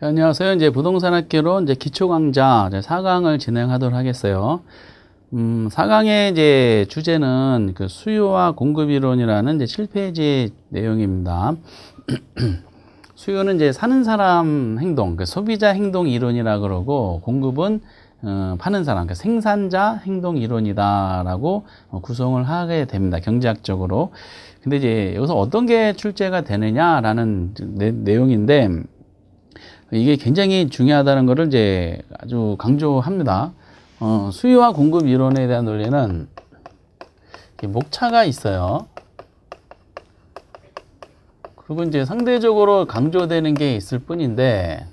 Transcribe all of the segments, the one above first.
네, 안녕하세요. 이제 부동산학교로 이제 기초강좌 사강을 진행하도록 하겠어요. 음, 4강의 이제 주제는 그 수요와 공급이론이라는 이제 7페이지 내용입니다. 수요는 이제 사는 사람 행동, 그 소비자 행동 이론이라 그러고 공급은 어, 파는 사람, 그 생산자 행동 이론이다라고 구성을 하게 됩니다. 경제학적으로. 근데 이제 여기서 어떤 게 출제가 되느냐라는 내, 내용인데 이게 굉장히 중요하다는 것을 이제 아주 강조합니다. 어, 수요와 공급 이론에 대한 논리는 목차가 있어요. 그리고 이제 상대적으로 강조되는 게 있을 뿐인데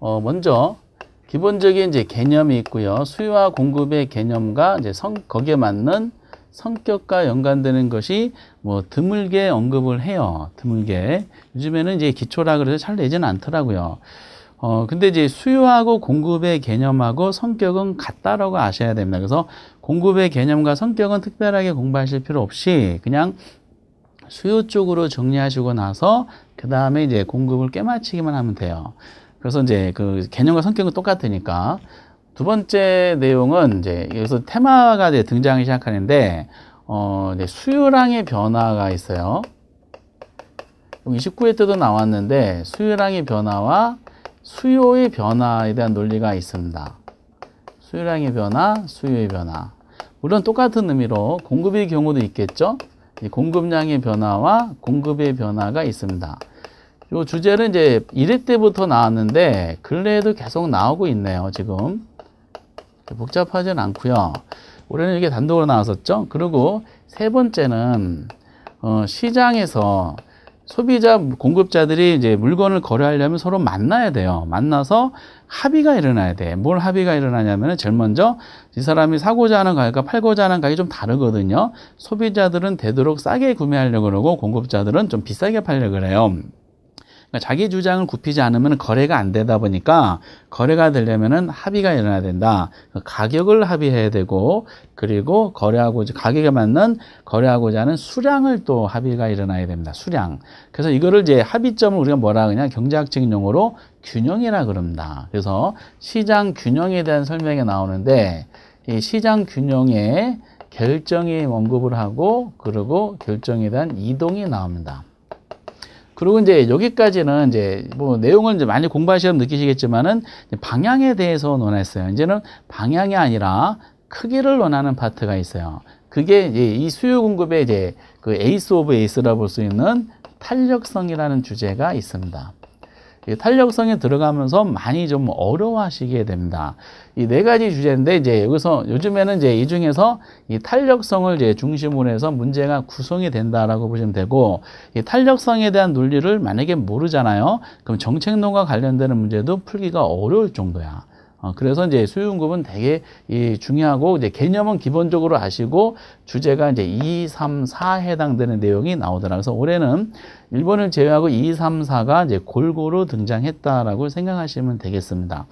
어, 먼저 기본적인 이제 개념이 있고요. 수요와 공급의 개념과 이제 성, 거기에 맞는 성격과 연관되는 것이 뭐 드물게 언급을 해요. 드물게. 요즘에는 이제 기초라 그래서 잘 내지는 않더라고요. 어, 근데 이제 수요하고 공급의 개념하고 성격은 같다라고 아셔야 됩니다. 그래서 공급의 개념과 성격은 특별하게 공부하실 필요 없이 그냥 수요 쪽으로 정리하시고 나서 그 다음에 이제 공급을 깨맞치기만 하면 돼요. 그래서 이제 그 개념과 성격은 똑같으니까 두 번째 내용은 이제 여기서 테마가 이제 등장하기 시작하는데 어, 수요량의 변화가 있어요. 29회 때도 나왔는데 수요량의 변화와 수요의 변화에 대한 논리가 있습니다. 수요량의 변화, 수요의 변화. 물론 똑같은 의미로 공급의 경우도 있겠죠. 공급량의 변화와 공급의 변화가 있습니다. 요 주제는 이제 1회 때부터 나왔는데 근래에도 계속 나오고 있네요, 지금. 복잡하진 않고요. 올해는 이게 단독으로 나왔었죠. 그리고 세 번째는 어, 시장에서 소비자 공급자들이 이제 물건을 거래하려면 서로 만나야 돼요. 만나서 합의가 일어나야 돼. 뭘 합의가 일어나냐면은 제일 먼저 이 사람이 사고자 하는 가격과 팔고자 하는 가격이 좀 다르거든요. 소비자들은 되도록 싸게 구매하려고 그러고 공급자들은 좀 비싸게 팔려고 그래요. 그러니까 자기 주장을 굽히지 않으면 거래가 안 되다 보니까 거래가 되려면 합의가 일어나야 된다. 그 가격을 합의해야 되고 그리고 거래하고 가격에 맞는 거래하고자 하는 수량을 또 합의가 일어나야 됩니다. 수량. 그래서 이거를 이제 합의점을 우리가 뭐라 그냥 경제학적인 용어로 균형이라 그럽니다. 그래서 시장 균형에 대한 설명이 나오는데 이 시장 균형에 결정에 언급을 하고 그리고 결정에 대한 이동이 나옵니다. 그리고 이제 여기까지는 이제 뭐 내용을 이제 많이 공부하시면 느끼시겠지만은 방향에 대해서 논했어요. 이제는 방향이 아니라 크기를 논하는 파트가 있어요. 그게 이 수요 공급의 이제 그 에이스 오브 에이스라 볼수 있는 탄력성이라는 주제가 있습니다. 탄력성에 들어가면서 많이 좀 어려워하시게 됩니다. 이 네 가지 주제인데 이제 여기서 요즘에는 이제 이 중에서 이 탄력성을 이제 중심으로 해서 문제가 구성이 된다라고 보시면 되고 이 탄력성에 대한 논리를 만약에 모르잖아요. 그럼 정책론과 관련되는 문제도 풀기가 어려울 정도야. 어, 그래서 이제 수요응급은 되게 이 중요하고 이제 개념은 기본적으로 아시고 주제가 이제 2, 3, 4 해당되는 내용이 나오더라. 그래서 올해는 일본을 제외하고 2, 3, 4가 이제 골고루 등장했다라고 생각하시면 되겠습니다.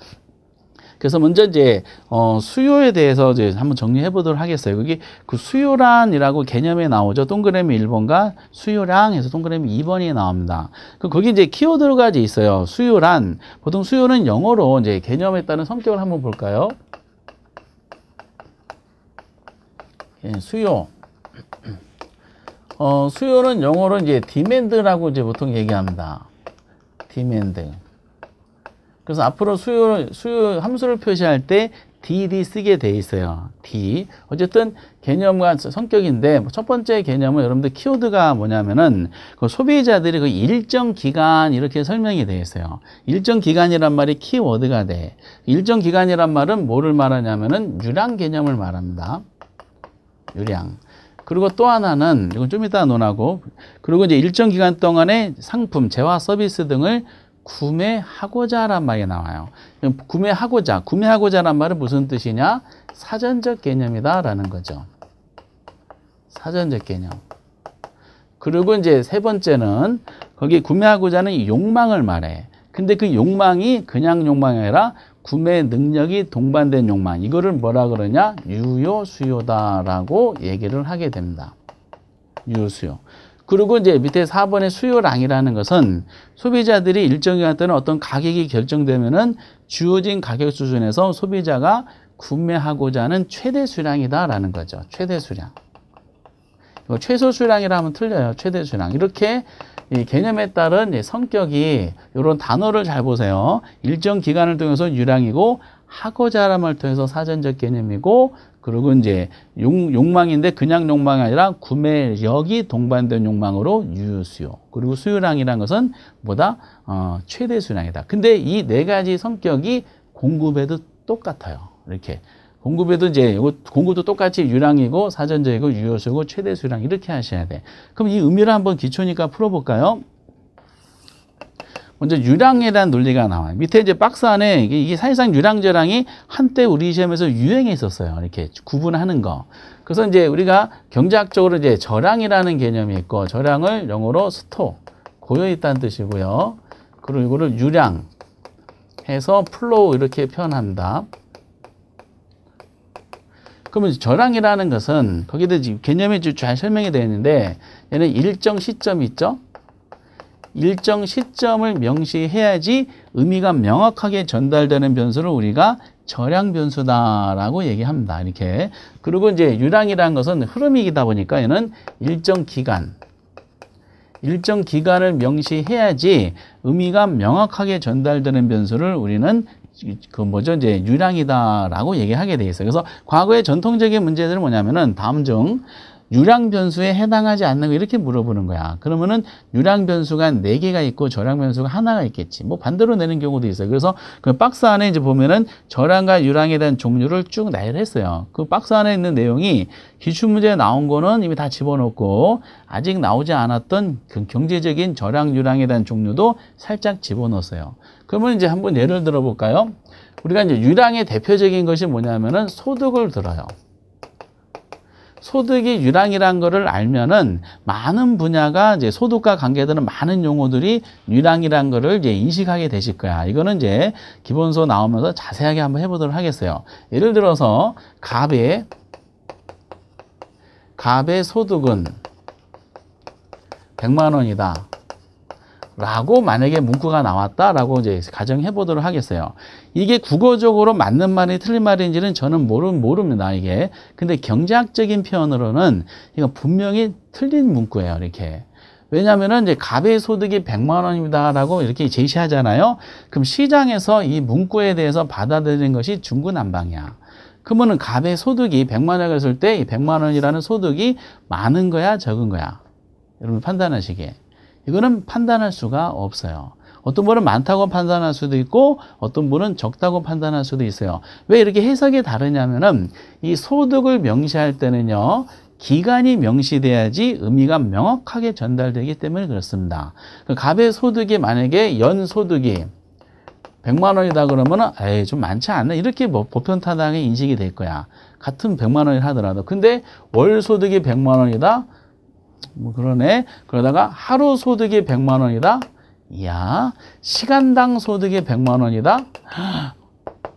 그래서 먼저 이제 어 수요에 대해서 이제 한번 정리해 보도록 하겠어요. 그게 그 수요란이라고 개념에 나오죠. 동그라미 1번과 수요량 해서 동그라미 2번이 나옵니다. 그 거기 이제 키워드가 이제 있어요. 수요란 보통 수요는 영어로 이제 개념에 따른 성격을 한번 볼까요? 예, 수요. 어, 수요는 영어로 이제 demand라고 이제 보통 얘기합니다. demand. 그래서 앞으로 수요, 수요 함수를 표시할 때 DD 쓰게 돼 있어요. D. 어쨌든 개념과 성격인데 뭐 첫 번째 개념은 여러분들 키워드가 뭐냐면은 그 소비자들이 그 일정 기간 이렇게 설명이 돼 있어요. 일정 기간이란 말이 키워드가 돼. 일정 기간이란 말은 뭐를 말하냐면은 유량 개념을 말합니다. 유량. 그리고 또 하나는 이건 좀 이따 논하고 그리고 이제 일정 기간 동안에 상품, 재화, 서비스 등을 구매하고자란 말이 나와요. 구매하고자, 구매하고자란 말은 무슨 뜻이냐? 사전적 개념이다라는 거죠. 사전적 개념. 그리고 이제 세 번째는 거기 구매하고자는 욕망을 말해. 근데 그 욕망이 그냥 욕망이 아니라 구매 능력이 동반된 욕망. 이거를 뭐라 그러냐? 유효 수요다라고 얘기를 하게 됩니다. 유효 수요. 그리고 이제 밑에 4번의 수요량이라는 것은 소비자들이 일정 기간 때는 어떤 가격이 결정되면은 주어진 가격 수준에서 소비자가 구매하고자 하는 최대 수량이다라는 거죠. 최대 수량. 이거 최소 수량이라 하면 틀려요. 최대 수량. 이렇게 이 개념에 따른 성격이 이런 단어를 잘 보세요. 일정 기간을 통해서 유량이고 하고자 함을 통해서 사전적 개념이고 그리고 이제 욕, 욕망인데 그냥 욕망이 아니라 구매력이 동반된 욕망으로 유효수요. 그리고 수요량이라는 것은 뭐다? 어, 최대 수량이다. 근데 이 네 가지 성격이 공급에도 똑같아요. 이렇게. 공급에도 이제 공급도 똑같이 유량이고 사전적이고 유효수고 최대 수량 이렇게 하셔야 돼. 그럼 이 의미를 한번 기초니까 풀어볼까요? 먼저 유량이라는 논리가 나와요. 밑에 이제 박스 안에 이게 사실상 유량저량이 한때 우리 시험에서 유행했었어요. 이렇게 구분하는 거. 그래서 이제 우리가 경제학적으로 이제 저량이라는 개념이 있고 저량을 영어로 스톡 고여 있다는 뜻이고요. 그리고 이거를 유량 해서 플로우 이렇게 표현한다. 그러면 저량이라는 것은 거기에 대해 개념이 잘 설명이 되어 있는데 얘는 일정 시점이 있죠. 일정 시점을 명시해야지 의미가 명확하게 전달되는 변수를 우리가 절향 변수다라고 얘기합니다. 이렇게. 그리고 이제 유량이라는 것은 흐름이기다 보니까 얘는 일정 기간, 일정 기간을 명시해야지 의미가 명확하게 전달되는 변수를 우리는 그 뭐죠 이제 유량이다라고 얘기하게 돼 있어요. 그래서 과거의 전통적인 문제들은 뭐냐면은 다음 중 유량 변수에 해당하지 않는 거 이렇게 물어보는 거야. 그러면은 유량 변수가 네개가 있고 저량 변수가 하나가 있겠지. 뭐 반대로 내는 경우도 있어요. 그래서 그 박스 안에 이제 보면은 저량과 유량에 대한 종류를 쭉 나열했어요. 그 박스 안에 있는 내용이 기출문제에 나온 거는 이미 다 집어넣고 아직 나오지 않았던 그 경제적인 저량 유량에 대한 종류도 살짝 집어넣었어요. 그러면 이제 한번 예를 들어 볼까요? 우리가 이제 유량의 대표적인 것이 뭐냐면은 소득을 들어요. 소득이 유랑이란 거를 알면은 많은 분야가 이제 소득과 관계되는 많은 용어들이 유랑이란 거를 이제 인식하게 되실 거야. 이거는 이제 기본서 나오면서 자세하게 한번 해보도록 하겠어요. 예를 들어서 갑의 갑의 소득은 100만 원이다. 라고 만약에 문구가 나왔다라고 이제 가정해 보도록 하겠어요. 이게 국어적으로 맞는 말이 틀린 말인지는 저는 모르, 모릅니다, 이게. 근데 경제학적인 표현으로는 이거 분명히 틀린 문구예요, 이렇게. 왜냐면은 이제 갑의 소득이 100만 원입니다라고 이렇게 제시하잖아요. 그럼 시장에서 이 문구에 대해서 받아들인 것이 중구난방이야. 그러면은 갑의 소득이 100만 원이라 했을 때이 100만 원이라는 소득이 많은 거야, 적은 거야. 여러분 판단하시기에. 이거는 판단할 수가 없어요. 어떤 분은 많다고 판단할 수도 있고 어떤 분은 적다고 판단할 수도 있어요. 왜 이렇게 해석이 다르냐면은 이 소득을 명시할 때는요. 기간이 명시돼야지 의미가 명확하게 전달되기 때문에 그렇습니다. 그 갑의 소득이 만약에 연 소득이 100만 원이다 그러면은 좀 많지 않나 이렇게 뭐 보편 타당하게 인식이 될 거야. 같은 100만 원이 라 하더라도 근데 월 소득이 100만 원이다. 뭐 그러네. 그러다가 하루 소득이 100만 원이다. 이야, 시간당 소득이 100만 원이다?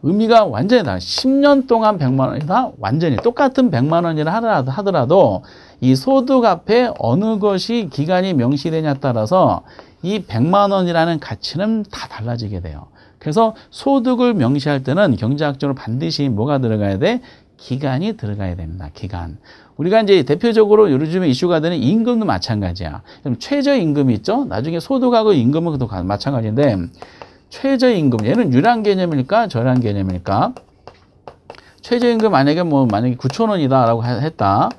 의미가 완전히 다 10년 동안 100만 원이다 완전히 똑같은 100만 원이라 하더라도, 하더라도 이 소득 앞에 어느 것이 기간이 명시되냐에 따라서 이 100만 원이라는 가치는 다 달라지게 돼요. 그래서 소득을 명시할 때는 경제학적으로 반드시 뭐가 들어가야 돼? 기간이 들어가야 됩니다. 기간. 우리가 이제 대표적으로 요즘에 이슈가 되는 임금도 마찬가지야. 그럼 최저임금이 있죠? 나중에 소득하고 임금은 또 마찬가지인데, 최저임금, 얘는 유랑 개념일까? 저랑 개념일까? 최저임금 만약에 뭐, 만약에 9천원이다라고 했다.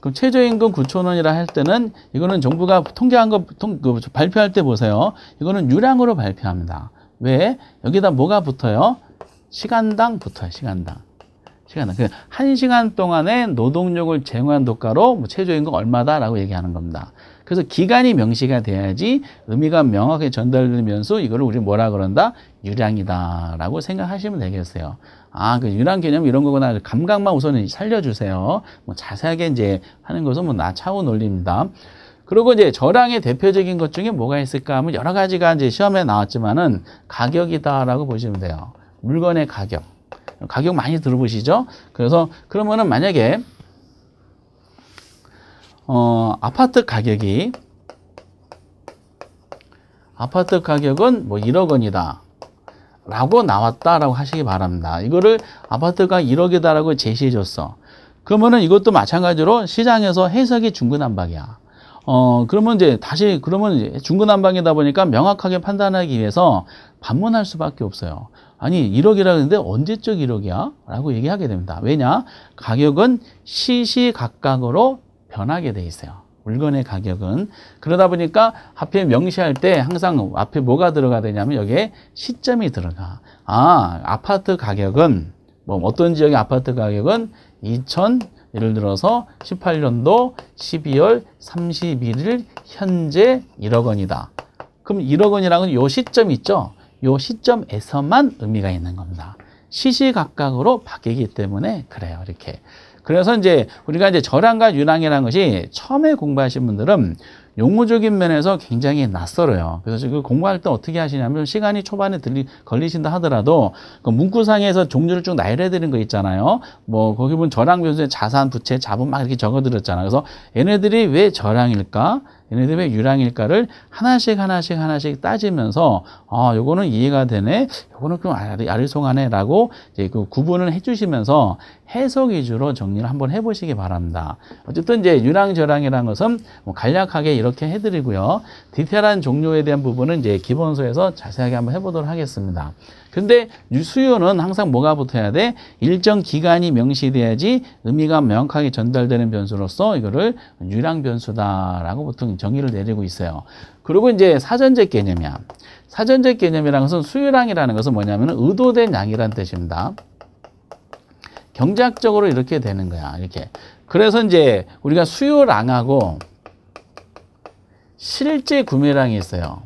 그럼 최저임금 9,000원이라 할 때는 이거는 정부가 통계한 거 통, 그, 발표할 때 보세요. 이거는 유량으로 발표합니다. 왜? 여기다 뭐가 붙어요? 시간당 붙어요. 시간당. 그 시간. 그1 시간 동안의 노동력을 제공한 대가로 뭐 최저임금 얼마다라고 얘기하는 겁니다. 그래서 기간이 명시가 돼야지 의미가 명확하게 전달되면서 이거를 우리 뭐라 그런다? 유량이다라고 생각하시면 되겠어요. 아, 그 유량 개념 이런 거구나. 감각만 우선은 살려주세요. 뭐 자세하게 이제 하는 것은 뭐 나 차원 논리입니다. 그리고 이제 저량의 대표적인 것 중에 뭐가 있을까 하면 여러 가지가 이제 시험에 나왔지만은 가격이다라고 보시면 돼요. 물건의 가격. 가격 많이 들어보시죠? 그래서 그러면은 만약에 어, 아파트 가격이 아파트 가격은 뭐 1억 원이다. 라고 나왔다라고 하시기 바랍니다. 이거를 아파트가 1억이다라고 제시해 줬어. 그러면은 이것도 마찬가지로 시장에서 해석이 중구난방이야. 어, 그러면 이제 다시, 그러면 중구난방이다 보니까 명확하게 판단하기 위해서 반문할 수밖에 없어요. 아니 1억이라는데 언제적 1억이야? 라고 얘기하게 됩니다. 왜냐? 가격은 시시각각으로 변하게 돼 있어요. 물건의 가격은 그러다 보니까 하필 명시할 때 항상 앞에 뭐가 들어가 야 되냐면 여기에 시점이 들어가 아 아파트 가격은 뭐 어떤 지역의 아파트 가격은 2000 예를 들어서 18년도 12월 31일 현재 1억 원이다 그럼 1억 원이라는 요 시점 있죠 요 시점에서만 의미가 있는 겁니다. 시시각각으로 바뀌기 때문에 그래요. 이렇게. 그래서 이제 우리가 이제 절항과 유랑이라는 것이 처음에 공부하신 분들은 용어적인 면에서 굉장히 낯설어요. 그래서 지금 공부할 때 어떻게 하시냐면 시간이 초반에 들리, 걸리신다 하더라도 그 문구상에서 종류를 쭉 나열해드린 거 있잖아요. 뭐 거기 보면 절항 변수의 자산, 부채, 자본 막 이렇게 적어드렸잖아요. 그래서 얘네들이 왜 절항일까? 얘네들 왜 유랑일까를 하나씩 하나씩 하나씩 따지면서 아 요거는 이해가 되네 요거는 좀 아리송하네 라고 이제 그 구분을 해주시면서 해석 위주로 정리를 한번 해보시기 바랍니다 어쨌든 이제 유랑저랑이라는 것은 뭐 간략하게 이렇게 해드리고요 디테일한 종류에 대한 부분은 이제 기본서에서 자세하게 한번 해보도록 하겠습니다 근데 수요는 항상 뭐가 붙어야 돼? 일정 기간이 명시돼야지 의미가 명확하게 전달되는 변수로서 이거를 유량 변수다라고 보통 정의를 내리고 있어요. 그리고 이제 사전적 개념이야. 사전적 개념이라는 것은 수요량이라는 것은 뭐냐면 의도된 양이란 뜻입니다. 경제학적으로 이렇게 되는 거야. 이렇게. 그래서 이제 우리가 수요량하고 실제 구매량이 있어요.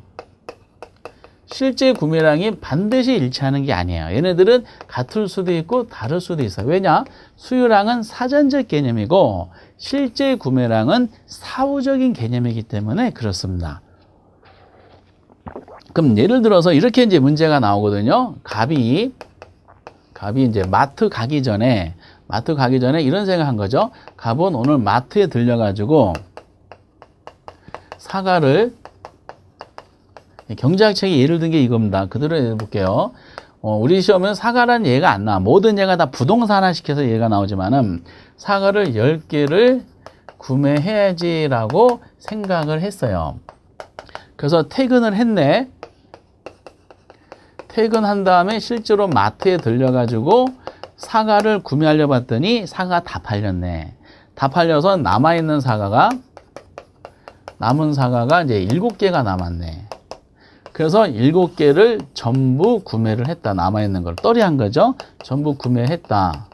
실제 구매량이 반드시 일치하는 게 아니에요. 얘네들은 같을 수도 있고 다를 수도 있어요. 왜냐? 수요량은 사전적 개념이고 실제 구매량은 사후적인 개념이기 때문에 그렇습니다. 그럼 예를 들어서 이렇게 이제 문제가 나오거든요. 갑이 갑이 이제 마트 가기 전에 마트 가기 전에 이런 생각한 거죠. 갑은 오늘 마트에 들려가지고 사과를 네, 경제학책이 예를 든 게 이겁니다. 그대로 해볼게요. 어, 우리 시험은 사과란 예가 안 나와. 모든 예가 다 부동산화시켜서 예가 나오지만은 사과를 10개를 구매해야지라고 생각을 했어요. 그래서 퇴근을 했네. 퇴근한 다음에 실제로 마트에 들려가지고 사과를 구매하려 봤더니 사과 다 팔렸네. 다 팔려서 남아있는 사과가 남은 사과가 이제 7개가 남았네. 그래서 일곱 개를 전부 구매를 했다. 남아있는 걸 떨이한 거죠. 전부 구매했다.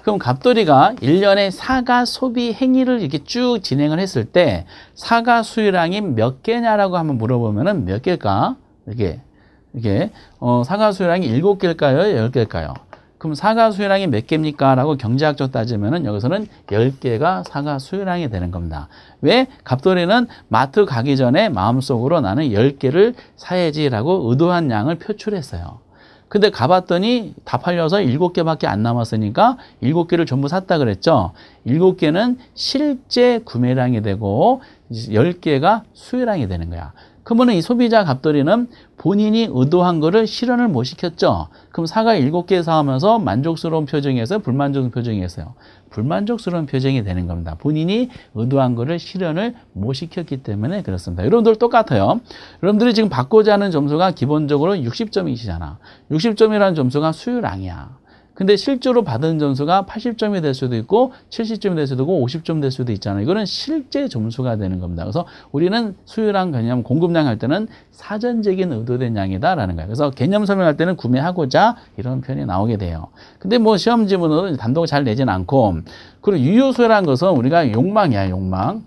그럼 갑돌이가 1년에 사과 소비 행위를 이렇게 쭉 진행을 했을 때 사과 수유량이 몇 개냐라고 한번 물어보면 은몇 개일까? 이게 이게 어, 사과 수유량이 일 개일까요? 열개일까요 그럼 사과 수요량이 몇 개입니까? 라고 경제학적 따지면은 여기서는 10개가 사과 수요량이 되는 겁니다. 왜? 갑돌이는 마트 가기 전에 마음속으로 나는 10개를 사야지라고 의도한 양을 표출했어요. 근데 가봤더니 다 팔려서 7개밖에 안 남았으니까 7개를 전부 샀다 그랬죠. 7개는 실제 구매량이 되고 10개가 수요량이 되는 거야. 그러면 이 소비자 갑돌이는 본인이 의도한 거를 실현을 못 시켰죠. 그럼 사과 일곱 개 사오면서 만족스러운 표정에서 불만족스러운 표정이었어요 불만족스러운 표정이 되는 겁니다. 본인이 의도한 거를 실현을 못 시켰기 때문에 그렇습니다. 여러분들 똑같아요. 여러분들이 지금 받고자 하는 점수가 기본적으로 60점이시잖아. 60점이라는 점수가 수율량이야 근데 실제로 받은 점수가 80점이 될 수도 있고 70점이 될 수도 있고 50점 될 수도 있잖아요. 이거는 실제 점수가 되는 겁니다. 그래서 우리는 수요량 개념 공급량 할 때는 사전적인 의도된 양이다라는 거예요. 그래서 개념 설명할 때는 구매하고자 이런 표현이 나오게 돼요. 근데 뭐 시험 지문으로 단독 잘 내진 않고 그리고 유효 수요라는 것은 우리가 욕망이야 욕망.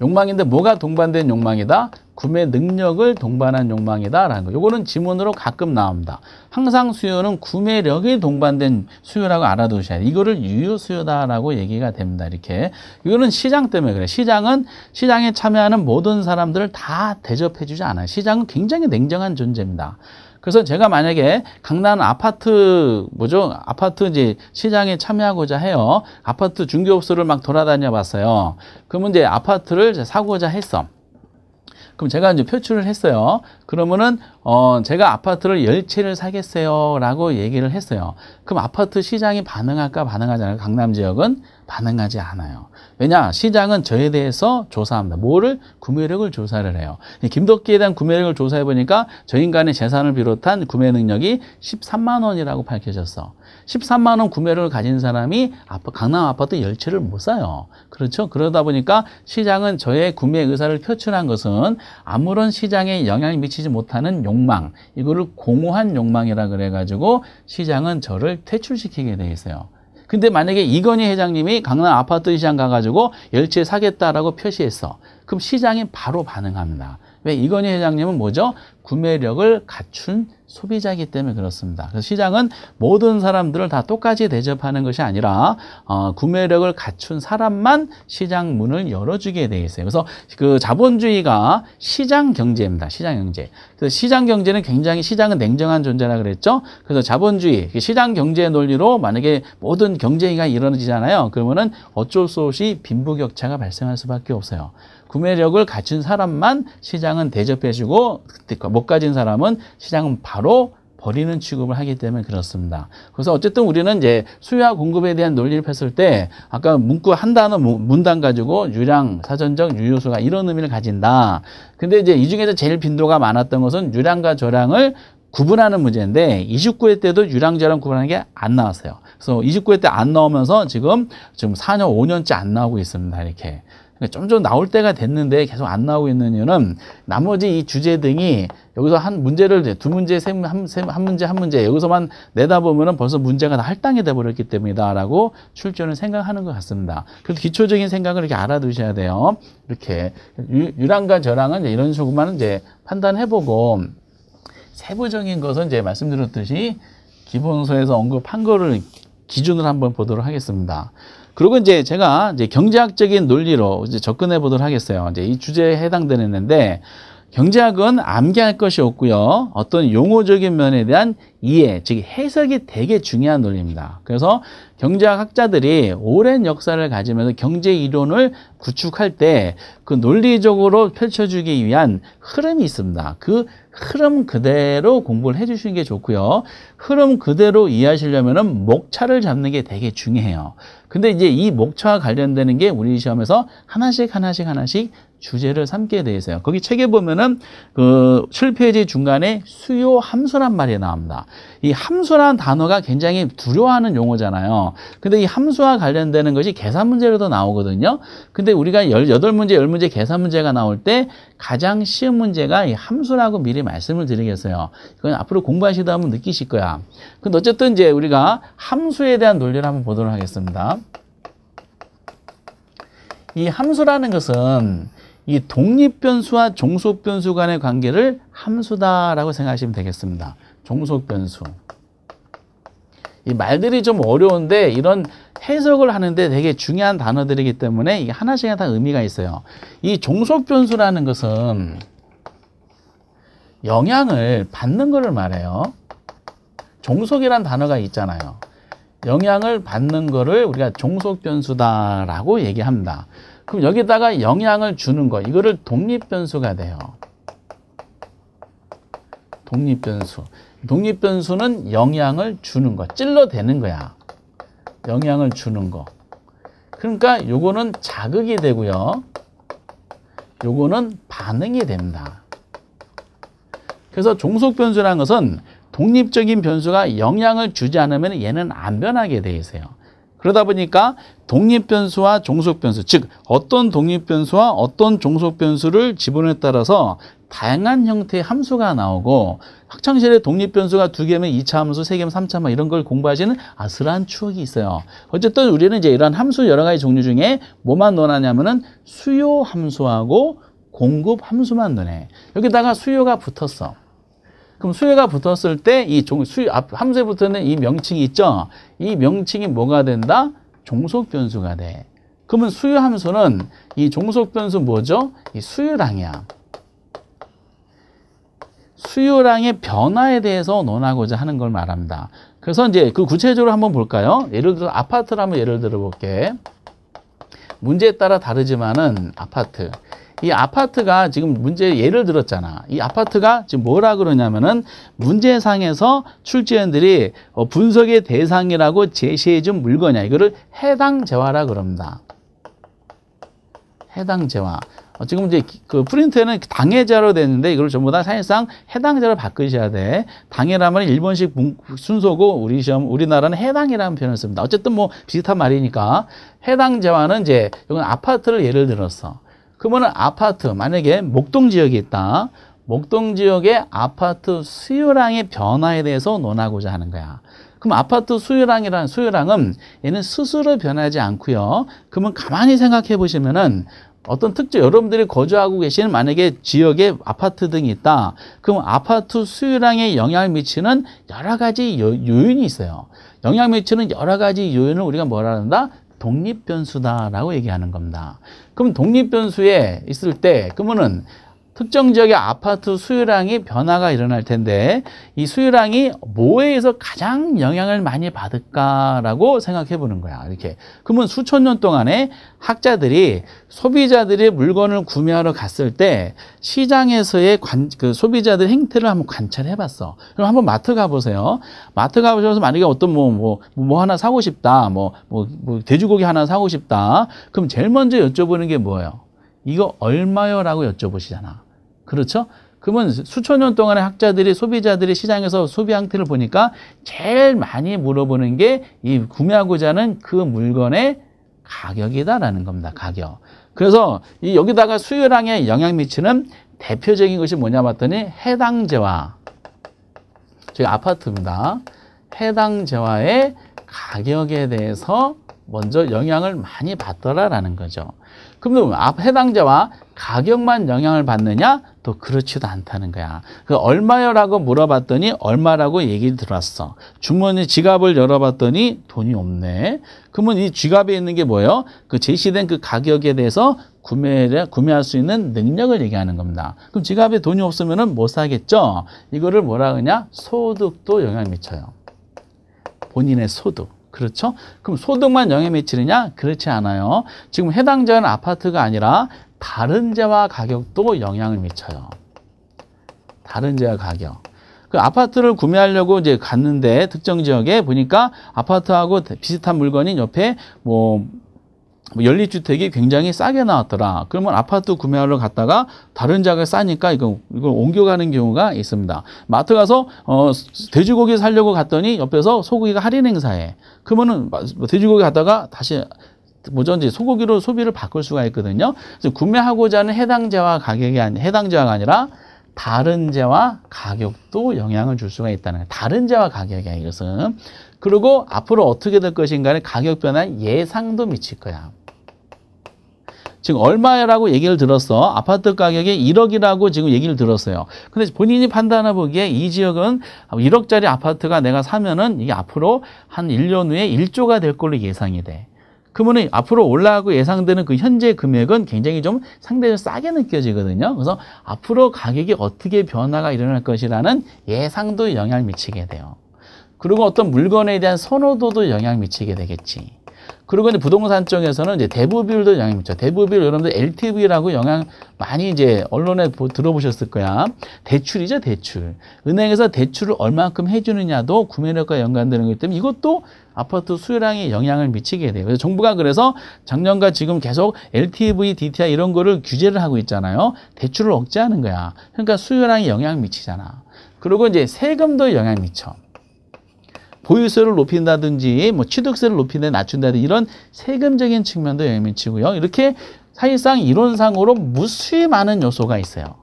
욕망인데 뭐가 동반된 욕망이다? 구매 능력을 동반한 욕망이다라는 거. 요거는 지문으로 가끔 나옵니다. 항상 수요는 구매력이 동반된 수요라고 알아두셔야 돼. 요 이거를 유효 수요다라고 얘기가 됩니다. 이렇게. 이거는 시장 때문에 그래. 시장은 시장에 참여하는 모든 사람들을 다 대접해 주지 않아요. 시장은 굉장히 냉정한 존재입니다. 그래서 제가 만약에 강남 아파트 뭐죠? 아파트 이제 시장에 참여하고자 해요. 아파트 중개업소를 막 돌아다녀 봤어요. 그러면 이제 아파트를 사고자 했어. 그럼 제가 이제 표출을 했어요. 그러면은 어 제가 아파트를 열채를 사겠어요라고 얘기를 했어요. 그럼 아파트 시장이 반응할까 반응하지 않을까? 강남 지역은 반응하지 않아요. 왜냐? 시장은 저에 대해서 조사합니다. 뭐를? 구매력을 조사를 해요. 김덕기에 대한 구매력을 조사해 보니까 저 인간의 재산을 비롯한 구매 능력이 13만 원이라고 밝혀졌어. 13만 원 구매를 가진 사람이 강남 아파트 열채를못 사요. 그렇죠? 그러다 보니까 시장은 저의 구매 의사를 표출한 것은 아무런 시장에 영향을 미치지 못하는 욕망, 이거를 공허한 욕망이라 그래가지고 시장은 저를 퇴출시키게 돼 있어요. 근데 만약에 이건희 회장님이 강남 아파트 시장 가가지고 열채 사겠다라고 표시했어. 그럼 시장이 바로 반응합니다. 왜 이건희 회장님은 뭐죠? 구매력을 갖춘 소비자이기 때문에 그렇습니다. 그래서 시장은 모든 사람들을 다 똑같이 대접하는 것이 아니라 어, 구매력을 갖춘 사람만 시장 문을 열어주게 돼 있어요. 그래서 그 자본주의가 시장 경제입니다. 시장 경제. 그래서 시장 경제는 굉장히 시장은 냉정한 존재라 그랬죠. 그래서 자본주의, 그 시장 경제 논리로 만약에 모든 경쟁이가 일어나지잖아요. 그러면은 어쩔 수 없이 빈부격차가 발생할 수밖에 없어요. 구매력을 갖춘 사람만 시장은 대접해주고 그, 그, 못 가진 사람은 시장은 바 바로 버리는 취급을 하기 때문에 그렇습니다. 그래서 어쨌든 우리는 이제 수요와 공급에 대한 논리를 폈을 때 아까 문구 한 단어 문단 가지고 유량, 사전적, 유효수가 이런 의미를 가진다. 근데 이제 이 중에서 제일 빈도가 많았던 것은 유량과 저량을 구분하는 문제인데 29회 때도 유량 저량 구분하는 게 안 나왔어요. 그래서 29회 때 안 나오면서 지금 지금 4년 5년째 안 나오고 있습니다. 이렇게. 좀좀 나올 때가 됐는데 계속 안 나오고 있는 이유는 나머지 이 주제 등이 여기서 한 문제를 두 문제, 세, 한, 문제, 한 문제 여기서만 내다보면 은 벌써 문제가 다 할당이 돼버렸기 때문이다라고 출제는 생각하는 것 같습니다. 그래서 기초적인 생각을 이렇게 알아두셔야 돼요. 이렇게 유, 랑과 저랑은 이런 식으로만 이제 판단해보고 세부적인 것은 이제 말씀드렸듯이 기본서에서 언급한 거를 기준으로 한번 보도록 하겠습니다. 그리고 이제 제가 이제 경제학적인 논리로 이제 접근해 보도록 하겠어요. 이제 이 주제에 해당되는 건데 경제학은 암기할 것이 없고요. 어떤 용어적인 면에 대한 이해, 즉 해석이 되게 중요한 논리입니다. 그래서 경제학 학자들이 오랜 역사를 가지면서 경제 이론을 구축할 때 그 논리적으로 펼쳐주기 위한 흐름이 있습니다. 그 흐름 그대로 공부를 해주시는 게 좋고요. 흐름 그대로 이해하시려면 목차를 잡는 게 되게 중요해요. 근데 이제 이 목차와 관련되는 게 우리 시험에서 하나씩 하나씩 하나씩 주제를 삼게 돼있어요 거기 책에 보면은 그실패이지 중간에 수요 함수란 말이 나옵니다. 이 함수란 단어가 굉장히 두려워하는 용어잖아요. 근데 이 함수와 관련되는 것이 계산 문제로도 나오거든요. 근데 우리가 18문제, 10문제 계산 문제가 나올 때 가장 쉬운 문제가 이 함수라고 미리 말씀을 드리겠어요. 이건 앞으로 공부하시다 보면 느끼실 거야. 근데 어쨌든 이제 우리가 함수에 대한 논리를 한번 보도록 하겠습니다. 이 함수라는 것은 이 독립변수와 종속변수 간의 관계를 함수다라고 생각하시면 되겠습니다. 종속변수. 이 말들이 좀 어려운데 이런 해석을 하는데 되게 중요한 단어들이기 때문에 이게 하나씩 다 의미가 있어요. 이 종속변수라는 것은 영향을 받는 것을 말해요. 종속이란 단어가 있잖아요. 영향을 받는 것을 우리가 종속변수다라고 얘기합니다. 그럼 여기다가 영향을 주는 거 이거를 독립변수가 돼요. 독립변수. 독립변수는 영향을 주는 거. 찔러대는 거야. 영향을 주는 거. 그러니까 요거는 자극이 되고요. 요거는 반응이 됩니다. 그래서 종속변수라는 것은 독립적인 변수가 영향을 주지 않으면 얘는 안 변하게 돼 있어요. 그러다 보니까 독립변수와 종속변수, 즉 어떤 독립변수와 어떤 종속변수를 지분에 따라서 다양한 형태의 함수가 나오고 학창시절에 독립변수가 두 개면 2차 함수, 세 개면 3차 함수 뭐 이런 걸 공부하시는 아슬한 추억이 있어요. 어쨌든 우리는 이제 이러한 함수 여러 가지 종류 중에 뭐만 논하냐면은 수요 함수하고 공급 함수만 논해. 여기다가 수요가 붙었어. 그럼 수요가 붙었을 때이수 함수에 붙는 이 명칭이 있죠. 이 명칭이 뭐가 된다? 종속 변수가 돼. 그러면 수요 함수는 이 종속 변수 뭐죠? 이 수요량이야. 수요량의 변화에 대해서 논하고자 하는 걸 말합니다. 그래서 이제 그 구체적으로 한번 볼까요? 예를 들어 아파트를 한번 예를 들어 볼게. 문제에 따라 다르지만은 아파트. 이 아파트가 지금 문제 예를 들었잖아. 이 아파트가 지금 뭐라 그러냐면은 문제상에서 출제원들이 어, 분석의 대상이라고 제시해 준 물건이야. 이거를 해당 재화라 그럽니다. 해당 재화. 어, 지금 이제 그 프린트에는 당해자로 되는데 이걸 전부 다 사실상 해당자로 바꾸셔야 돼. 당해라면 일본식 순서고 우리 시험 우리나라는 해당이라는 표현을 씁니다. 어쨌든 뭐 비슷한 말이니까 해당자와는 이제 이건 아파트를 예를 들었어. 그러면 아파트 만약에 목동 지역이 있다. 목동 지역의 아파트 수요량의 변화에 대해서 논하고자 하는 거야. 그럼 아파트 수요량이란 수요량은 얘는 스스로 변하지 않고요. 그러면 가만히 생각해 보시면은 어떤 특정 여러분들이 거주하고 계시는 만약에 지역에 아파트 등이 있다. 그럼 아파트 수요량에 영향을 미치는 여러 가지 요, 요인이 있어요. 영향 미치는 여러 가지 요인을 우리가 뭐라 한다? 독립 변수다라고 얘기하는 겁니다. 그럼 독립 변수에 있을 때 그러면은 특정 지역의 아파트 수요량이 변화가 일어날 텐데 이 수요량이 뭐에 의해서 가장 영향을 많이 받을까라고 생각해 보는 거야. 이렇게. 그러면 수천 년 동안에 학자들이 소비자들이 물건을 구매하러 갔을 때 시장에서의 관, 그 소비자들 행태를 한번 관찰해 봤어. 그럼 한번 마트 가보세요. 마트 가보셔서 만약에 어떤 뭐, 뭐, 뭐 하나 사고 싶다. 뭐, 뭐, 뭐, 돼지고기 하나 사고 싶다. 그럼 제일 먼저 여쭤보는 게 뭐예요? 이거 얼마요? 라고 여쭤보시잖아. 그렇죠? 그러면 수천 년 동안의 학자들이 소비자들이 시장에서 소비 형태를 보니까 제일 많이 물어보는 게 이 구매하고자 하는 그 물건의 가격이다라는 겁니다. 가격. 그래서 이 여기다가 수요량에 영향 미치는 대표적인 것이 뭐냐 봤더니 해당재와 저희 아파트입니다. 해당재와의 가격에 대해서 먼저 영향을 많이 받더라라는 거죠. 그럼 아, 해당자와 가격만 영향을 받느냐? 또 그렇지도 않다는 거야. 그 얼마요라고 물어봤더니 얼마라고 얘기를 들었어. 주머니 지갑을 열어봤더니 돈이 없네. 그러면 이 지갑에 있는 게 뭐예요? 그 제시된 그 가격에 대해서 구매를 구매할 수 있는 능력을 얘기하는 겁니다. 그럼 지갑에 돈이 없으면은 못 뭐 사겠죠. 이거를 뭐라 그러냐? 소득도 영향을 미쳐요. 본인의 소득. 그렇죠? 그럼 소득만 영향 미치느냐? 그렇지 않아요. 지금 해당 자는 아파트가 아니라 다른 재화 가격도 영향을 미쳐요. 다른 재화 가격. 그 아파트를 구매하려고 이제 갔는데 특정 지역에 보니까 아파트하고 비슷한 물건이 옆에 뭐뭐 연립주택이 굉장히 싸게 나왔더라. 그러면 아파트 구매하러 갔다가 다른 자가 싸니까 이거 이걸 옮겨가는 경우가 있습니다. 마트 가서 어 돼지고기 살려고 갔더니 옆에서 소고기가 할인 행사에 그러면은 뭐 돼지고기 갔다가 다시 뭐든지 소고기로 소비를 바꿀 수가 있거든요. 그래서 구매하고자 하는 해당자와 가격이 아니 해당자가 아니라 다른 자와 가격도 영향을 줄 수가 있다는 거예요. 다른 자와 가격이야 이것은. 그리고 앞으로 어떻게 될 것인가는 가격 변화 예상도 미칠 거야. 지금 얼마라고 얘기를 들었어. 아파트 가격이 1억이라고 지금 얘기를 들었어요. 근데 본인이 판단해 보기에 이 지역은 1억짜리 아파트가 내가 사면은 이게 앞으로 한 1년 후에 1조가 될 걸로 예상이 돼. 그러면 앞으로 올라가고 예상되는 그 현재 금액은 굉장히 좀 상대적으로 싸게 느껴지거든요. 그래서 앞으로 가격이 어떻게 변화가 일어날 것이라는 예상도 영향을 미치게 돼요. 그리고 어떤 물건에 대한 선호도도 영향을 미치게 되겠지. 그리고 이제 부동산 쪽에서는 이제 대부 비율도 영향 미쳐. 대부 비율 여러분들 LTV라고 영향 많이 이제 언론에 들어보셨을 거야. 대출이죠, 대출. 은행에서 대출을 얼만큼 해주느냐도 구매력과 연관되는 거기 때문에 이것도 아파트 수요량에 영향을 미치게 돼요. 그래서 정부가 그래서 작년과 지금 계속 LTV, DTI 이런 거를 규제를 하고 있잖아요. 대출을 억제하는 거야. 그러니까 수요량에 영향 미치잖아. 그리고 이제 세금도 영향 미쳐. 보유세를 높인다든지 뭐 취득세를 높이는 낮춘다든지 이런 세금적인 측면도 영향을 미치고요. 이렇게 사실상 이론상으로 무수히 많은 요소가 있어요.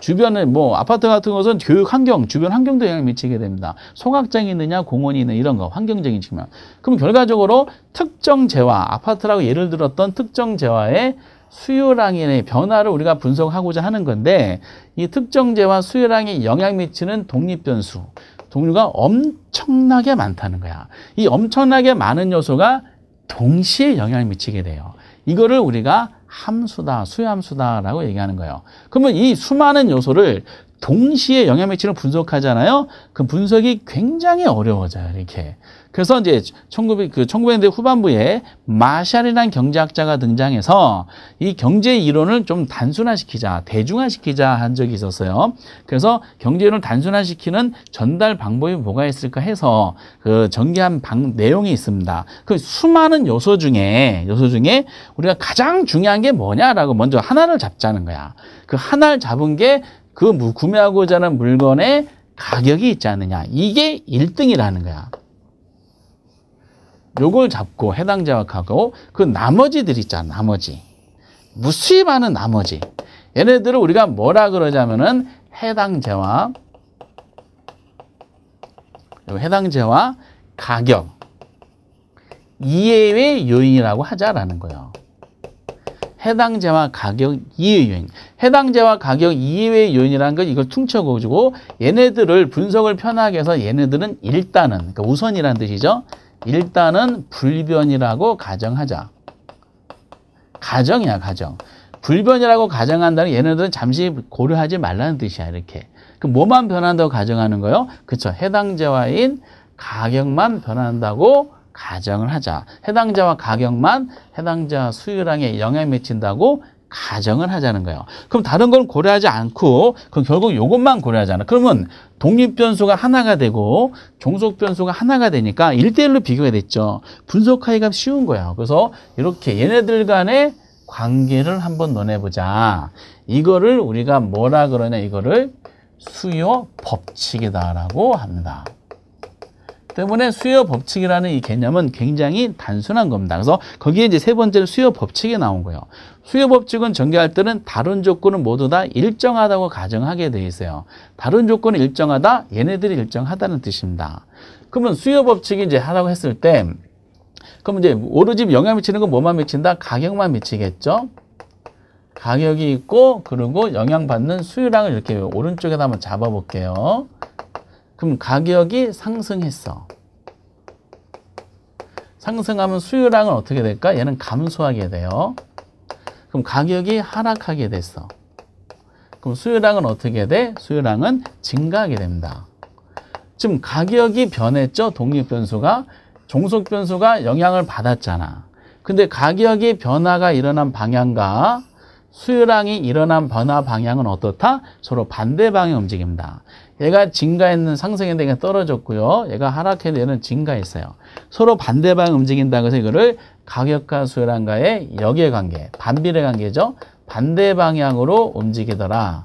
주변에 뭐 아파트 같은 것은 교육 환경, 주변 환경도 영향을 미치게 됩니다. 소각장이 있느냐, 공원이 있느냐 이런 거 환경적인 측면. 그럼 결과적으로 특정 재화, 아파트라고 예를 들었던 특정 재화의 수요량의 변화를 우리가 분석하고자 하는 건데 이 특정 재화 수요량에 영향 미치는 독립 변수, 종류가 엄청나게 많다는 거야. 이 엄청나게 많은 요소가 동시에 영향을 미치게 돼요. 이거를 우리가 함수다, 수함수다라고 얘기하는 거예요. 그러면 이 수많은 요소를 동시에 영향 미치는 분석하잖아요. 그 분석이 굉장히 어려워져요, 이렇게. 그래서 이제 1900, 그 1900년대 후반부에 마샬이라는 경제학자가 등장해서 이 경제 이론을 좀 단순화시키자, 대중화시키자 한 적이 있었어요. 그래서 경제 이론을 단순화시키는 전달 방법이 뭐가 있을까 해서 그 전개한 방, 내용이 있습니다. 그 수많은 요소 중에, 요소 중에 우리가 가장 중요한 게 뭐냐라고 먼저 하나를 잡자는 거야. 그 하나를 잡은 게 그 구매하고자 하는 물건의 가격이 있지 않느냐. 이게 1등이라는 거야. 요걸 잡고 해당 제약하고 그 나머지들 있잖아. 나머지. 무수입하는 나머지. 얘네들을 우리가 뭐라 그러자면은 해당 제와 해당제와 가격 이외의 요인이라고 하자라는 거예요. 해당제와 가격 이외 요인. 해당제와 가격 이외의 요인이라는 건 이걸 퉁쳐가지고 얘네들을 분석을 편하게 해서 얘네들은 일단은 그러니까 우선이라는 뜻이죠. 일단은 불변이라고 가정하자. 가정이야, 가정. 불변이라고 가정한다는 얘네들은 잠시 고려하지 말라는 뜻이야, 이렇게. 그 뭐만 변한다고 가정하는 거요? 그쵸. 해당자와인 가격만 변한다고 가정을 하자. 해당자와 가격만 해당자 수요량에 영향 미친다고 가정을 하자는 거예요. 그럼 다른 건 고려하지 않고 그럼 결국 이것만 고려하잖아. 그러면 독립 변수가 하나가 되고 종속 변수가 하나가 되니까 일대일로 비교가 됐죠. 분석하기가 쉬운 거예요. 그래서 이렇게 얘네들 간의 관계를 한번 논해보자. 이거를 우리가 뭐라 그러냐 이거를 수요 법칙이다라고 합니다. 때문에 수요 법칙이라는 이 개념은 굉장히 단순한 겁니다. 그래서 거기에 이제 세 번째는 수요 법칙이 나온 거예요. 수요 법칙은 전개할 때는 다른 조건은 모두 다 일정하다고 가정하게 돼 있어요. 다른 조건은 일정하다, 얘네들이 일정하다는 뜻입니다. 그러면 수요 법칙이 이제 하라고 했을 때 그럼 이제 오로지 영향 미치는 건 뭐만 미친다? 가격만 미치겠죠. 가격이 있고 그리고 영향받는 수요량을 이렇게 오른쪽에다 한번 잡아볼게요. 그럼 가격이 상승했어. 상승하면 수요량은 어떻게 될까? 얘는 감소하게 돼요. 그럼 가격이 하락하게 됐어. 그럼 수요량은 어떻게 돼? 수요량은 증가하게 됩니다. 지금 가격이 변했죠? 독립변수가. 종속변수가 영향을 받았잖아. 근데 가격이 변화가 일어난 방향과 수요량이 일어난 변화 방향은 어떻다? 서로 반대 방향 움직입니다. 얘가 증가했는 상승했는데 떨어졌고요. 얘가 하락해는는 증가했어요. 서로 반대 방향 움직인다. 그래서 이거를 가격과 수요량과의 역의 관계, 반비례 관계죠. 반대 방향으로 움직이더라.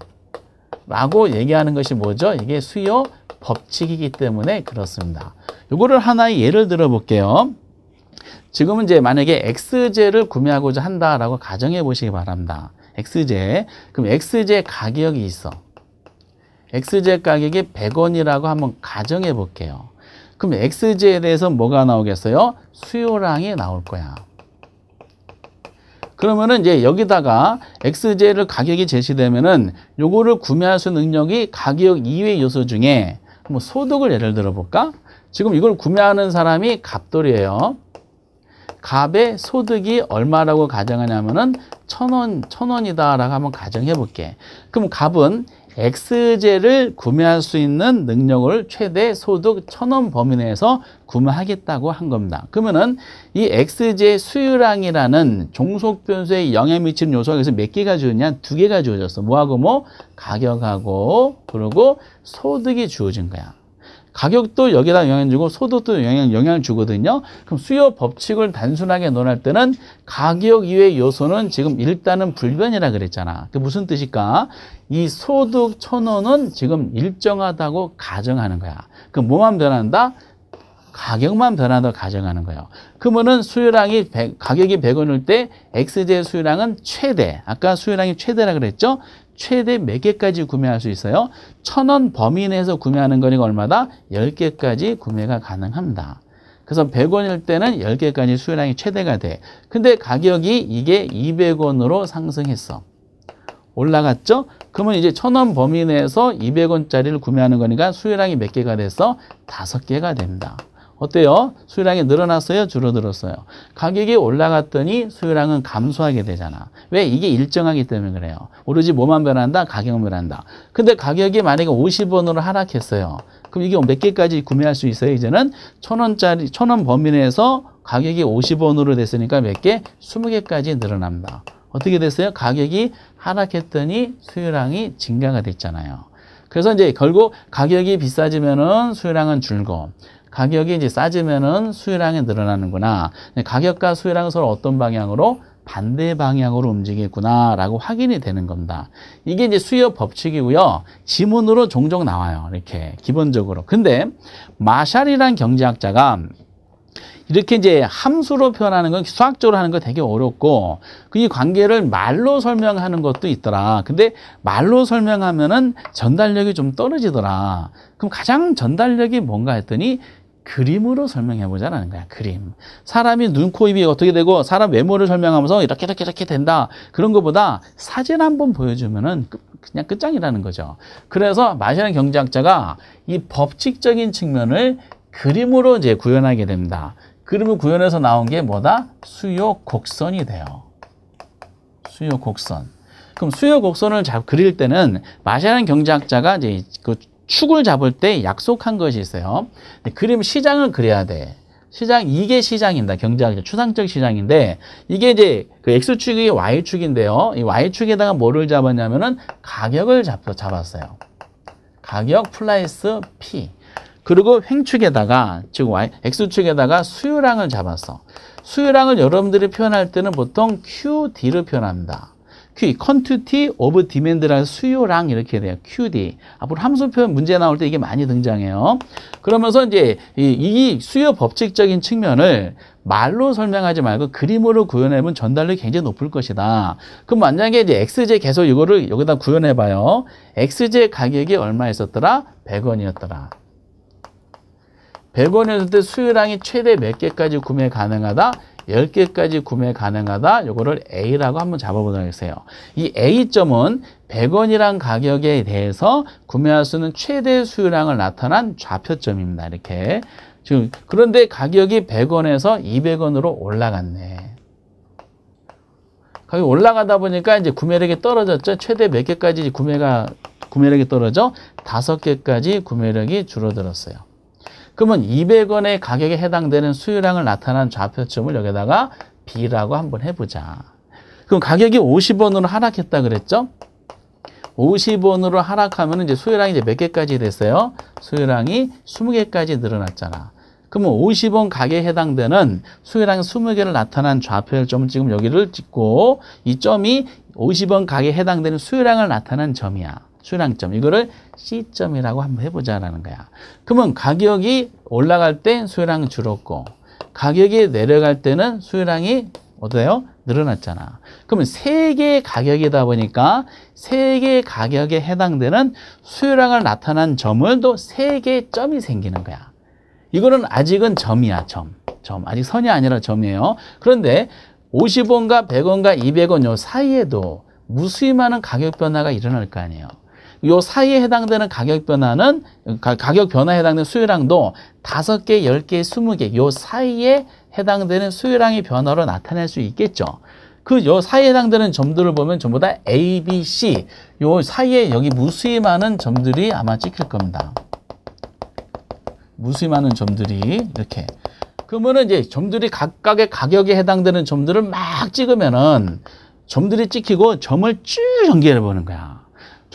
라고 얘기하는 것이 뭐죠? 이게 수요 법칙이기 때문에 그렇습니다. 이거를 하나의 예를 들어 볼게요. 지금은 이제 만약에 x 제를 구매하고자 한다라고 가정해 보시기 바랍니다. x제. 그럼 x제 가격이 있어. x제 가격이 100원이라고 한번 가정해 볼게요. 그럼 x제에 대해서 뭐가 나오겠어요? 수요량이 나올 거야. 그러면은 이제 여기다가 x j 를 가격이 제시되면은 요거를 구매할 수 있는 능력이 가격 이외 요소 중에 뭐 소득을 예를 들어 볼까? 지금 이걸 구매하는 사람이 갑돌이에요. 갑의 소득이 얼마라고 가정하냐면은 천 원, 천 원이다라고 한번 가정해 볼게. 그럼 갑은 엑스제를 구매할 수 있는 능력을 최대 소득 천 원 범위 내에서 구매하겠다고 한 겁니다. 그러면은 이 엑스제 수유량이라는 종속 변수에 영향 미치는 요소가 그래서 몇 개가 주어졌냐? 두 개가 주어졌어. 뭐하고 뭐? 가격하고 그리고 소득이 주어진 거야. 가격도 여기다 영향 주고 소득도 영향, 영향을 주거든요. 그럼 수요 법칙을 단순하게 논할 때는 가격 이외의 요소는 지금 일단은 불변이라 그랬잖아. 그 무슨 뜻일까? 이 소득 천원은 지금 일정하다고 가정하는 거야. 그 뭐만 변한다? 가격만 변한다 가정하는 거예요. 그러면은 수요량이 100, 가격이 100원일 때 XJ 수요량은 최대. 아까 수요량이 최대라 그랬죠? 최대 몇 개까지 구매할 수 있어요? 천원 범위 내에서 구매하는 거니까 얼마다? 10개까지 구매가 가능합니다. 그래서 100원일 때는 10개까지 수요량이 최대가 돼. 근데 가격이 이게 200원으로 상승했어. 올라갔죠? 그러면 이제 천원 범위 내에서 200원짜리를 구매하는 거니까 수요량이 몇 개가 돼서 다섯 개가 됩니다. 어때요? 수요량이 늘어났어요? 줄어들었어요? 가격이 올라갔더니 수요량은 감소하게 되잖아. 왜? 이게 일정하기 때문에 그래요. 오로지 뭐만 변한다? 가격만 변한다. 근데 가격이 만약에 50원으로 하락했어요. 그럼 이게 몇 개까지 구매할 수 있어요? 이제는 천 원짜리, 천원 범위 내에서 가격이 50원으로 됐으니까 몇 개? 20개까지 늘어납니다. 어떻게 됐어요? 가격이 하락했더니 수요량이 증가가 됐잖아요. 그래서 이제 결국 가격이 비싸지면은 수요량은 줄고 가격이 이제 싸지면은 수요량이 늘어나는구나. 네, 가격과 수요량은 서로 어떤 방향으로? 반대 방향으로 움직이겠구나라고 확인이 되는 겁니다. 이게 이제 수요 법칙이고요. 지문으로 종종 나와요. 이렇게 기본적으로. 근데 마샬이란 경제학자가 이렇게 이제 함수로 표현하는 건 수학적으로 하는 거 되게 어렵고 그 이 관계를 말로 설명하는 것도 있더라. 근데 말로 설명하면은 전달력이 좀 떨어지더라. 그럼 가장 전달력이 뭔가 했더니 그림으로 설명해 보자라는 거야. 그림. 사람이 눈, 코, 입이 어떻게 되고 사람 외모를 설명하면서 이렇게 이렇게 이렇게 된다. 그런 것보다 사진 한 번 보여주면은 그냥 끝장이라는 거죠. 그래서 마시는 경제학자가 이 법칙적인 측면을 그림으로 이제 구현하게 됩니다. 그림을 구현해서 나온 게 뭐다? 수요 곡선이 돼요. 수요 곡선. 그럼 수요 곡선을 잘 그릴 때는 마시는 경제학자가 이제 그 축을 잡을 때 약속한 것이 있어요. 그림 시장을 그려야 돼. 시장 이게 시장입니다. 경제학적 추상적 시장인데 이게 이제 그 x축이 y축인데요. 이 y축에다가 뭐를 잡았냐면은 가격을 잡, 잡았어요. 가격 플라이스 p. 그리고 횡축에다가 지즉 y x축에다가 수요량을 잡았어. 수요량을 여러분들이 표현할 때는 보통 QD를 표현합니다. Q, quantity of demand라는 수요랑 이렇게 돼요. QD. 앞으로 함수 표현 문제 나올 때 이게 많이 등장해요. 그러면서 이제 이, 이 수요 법칙적인 측면을 말로 설명하지 말고 그림으로 구현해보면 전달력이 굉장히 높을 것이다. 그럼 만약에 이제 XJ 계속 이거를 여기다 구현해봐요. XJ 가격이 얼마였었더라? 100원이었더라. 100원이었을 때 수요량이 최대 몇 개까지 구매 가능하다? 10개까지 구매 가능하다. 요거를 A라고 한번 잡아보도록 하겠어요. 이 A점은 100원이란 가격에 대해서 구매할 수 있는 최대 수요량을 나타난 좌표점입니다. 이렇게. 지금 그런데 가격이 100원에서 200원으로 올라갔네. 가격이 올라가다 보니까 이제 구매력이 떨어졌죠. 최대 몇 개까지 구매가 구매력이 떨어져 5 개까지 구매력이 줄어들었어요. 그러면 200원의 가격에 해당되는 수요량을 나타낸 좌표점을 여기다가 B라고 한번 해보자. 그럼 가격이 50원으로 하락했다 그랬죠? 50원으로 하락하면 이제 수요량이 이제 몇 개까지 됐어요? 수요량이 20개까지 늘어났잖아. 그러면 50원 가격에 해당되는 수요량 20개를 나타난 좌표를 점 지금 여기를 찍고 이 점이 50원 가격에 해당되는 수요량을 나타낸 점이야. 순항점 이거를 C점이라고 한번 해보자라는 거야. 그러면 가격이 올라갈 때 수요량은 줄었고 가격이 내려갈 때는 수요량이 어때요? 늘어났잖아. 그러면 세 개의 가격이다 보니까 세 개의 가격에 해당되는 수요량을 나타난 점을 또 세 개의 점이 생기는 거야. 이거는 아직은 점이야, 점. 점. 아직 선이 아니라 점이에요. 그런데 50원과 100원과 200원 요 사이에도 무수히 많은 가격 변화가 일어날 거 아니에요. 요 사이에 해당되는 가격 변화는 가격 변화에 해당되는 수요량도 5개, 1 0 개, 2 0개요 사이에 해당되는 수요량의 변화로 나타낼 수 있겠죠. 그 요 사이에 해당되는 점들을 보면 전부 다 A, B, C 요 사이에 여기 무수히 많은 점들이 아마 찍힐 겁니다. 무수히 많은 점들이 이렇게 그러면은 이제 점들이 각각의 가격에 해당되는 점들을 막 찍으면은 점들이 찍히고 점을 쭉 연결해 보는 거야.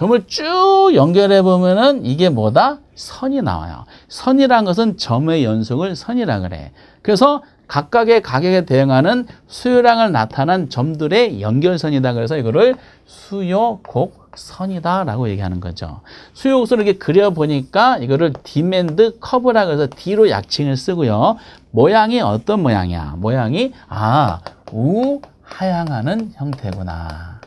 점을 쭉 연결해 보면은 이게 뭐다? 선이 나와요. 선이란 것은 점의 연속을 선이라 그래. 그래서 각각의 가격에 대응하는 수요량을 나타난 점들의 연결선이다. 그래서 이거를 수요곡선이다라고 얘기하는 거죠. 수요곡선을 이렇게 그려보니까 이거를 디맨드 커브라고 해서 D로 약칭을 쓰고요. 모양이 어떤 모양이야? 모양이 아, 우하향하는 형태구나.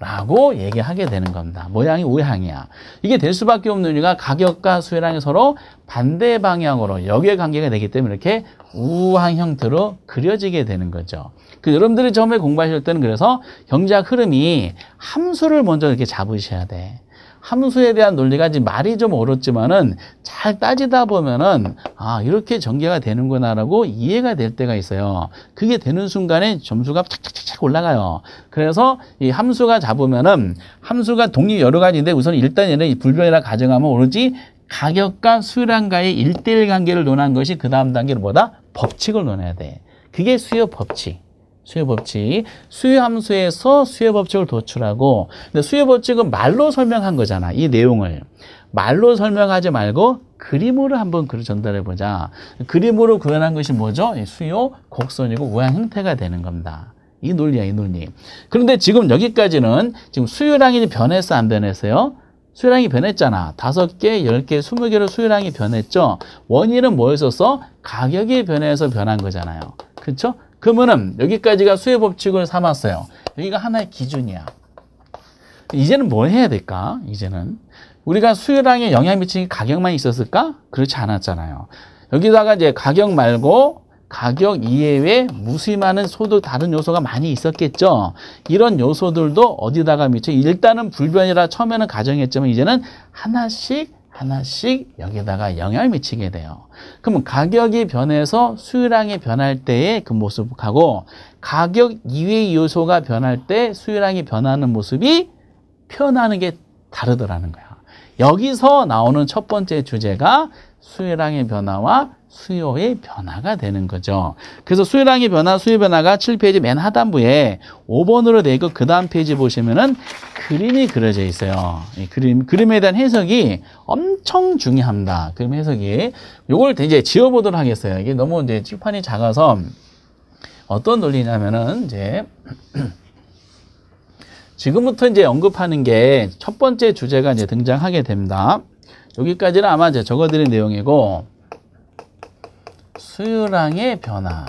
라고 얘기하게 되는 겁니다. 모양이 우향이야. 이게 될 수밖에 없는 이유가 가격과 수혜량이 서로 반대 방향으로 역외관계가 되기 때문에 이렇게 우항 형태로 그려지게 되는 거죠. 그 여러분들이 처음에 공부하실 때는 그래서 경제학 흐름이 함수를 먼저 이렇게 잡으셔야 돼. 함수에 대한 논리가 지금 말이 좀 어렵지만은 잘 따지다 보면은 아 이렇게 전개가 되는구나라고 이해가 될 때가 있어요. 그게 되는 순간에 점수가 착착착착 올라가요. 그래서 이 함수가 잡으면은 함수가 독립 여러 가지인데 우선 일단 얘는 불변이라 가정하면 오로지 가격과 수량과의 일대일 관계를 논한 것이 그 다음 단계로 뭐다? 법칙을 논해야 돼. 그게 수요 법칙. 수요 법칙. 수요 함수에서 수요 법칙을 도출하고 근데 수요 법칙은 말로 설명한 거잖아. 이 내용을. 말로 설명하지 말고 그림으로 한번 글을 전달해 보자. 그림으로 구현한 것이 뭐죠? 수요 곡선이고 우양 형태가 되는 겁니다. 이 논리야, 이 논리. 그런데 지금 여기까지는 지금 수요량이 변했어, 안 변했어요? 수요량이 변했잖아. 다섯 개, 열 개, 스무 개로 수요량이 변했죠. 원인은 뭐였었어? 가격이 변해서 변한 거잖아요. 그렇죠? 그러면은 여기까지가 수의 법칙을 삼았어요. 여기가 하나의 기준이야. 이제는 뭘 해야 될까? 이제는 우리가 수요량에 영향 미치는 가격만 있었을까? 그렇지 않았잖아요. 여기다가 이제 가격 말고 가격 이외에 무수히 많은 소득 다른 요소가 많이 있었겠죠. 이런 요소들도 어디다가 미쳐 일단은 불변이라 처음에는 가정했지만 이제는 하나씩 하나씩 여기다가 영향을 미치게 돼요. 그러면 가격이 변해서 수요량이 변할 때의 그 모습하고 가격 이외의 요소가 변할 때 수요량이 변하는 모습이 표현하는 게 다르더라는 거야. 여기서 나오는 첫 번째 주제가 수요량의 변화와 수요의 변화가 되는 거죠. 그래서 수요량의 변화, 수요 변화가 7페이지 맨 하단부에 5번으로 되어 있고 그 다음 페이지 보시면은 그림이 그려져 있어요. 그림 그림에 대한 해석이 엄청 중요합니다. 그림 해석이 요걸 이제 지워 보도록 하겠어요. 이게 너무 이제 칠판이 작아서 어떤 논리냐면은 이제 지금부터 이제 언급하는 게 첫 번째 주제가 이제 등장하게 됩니다. 여기까지는 아마 이제 적어드린 내용이고 수유량의 변화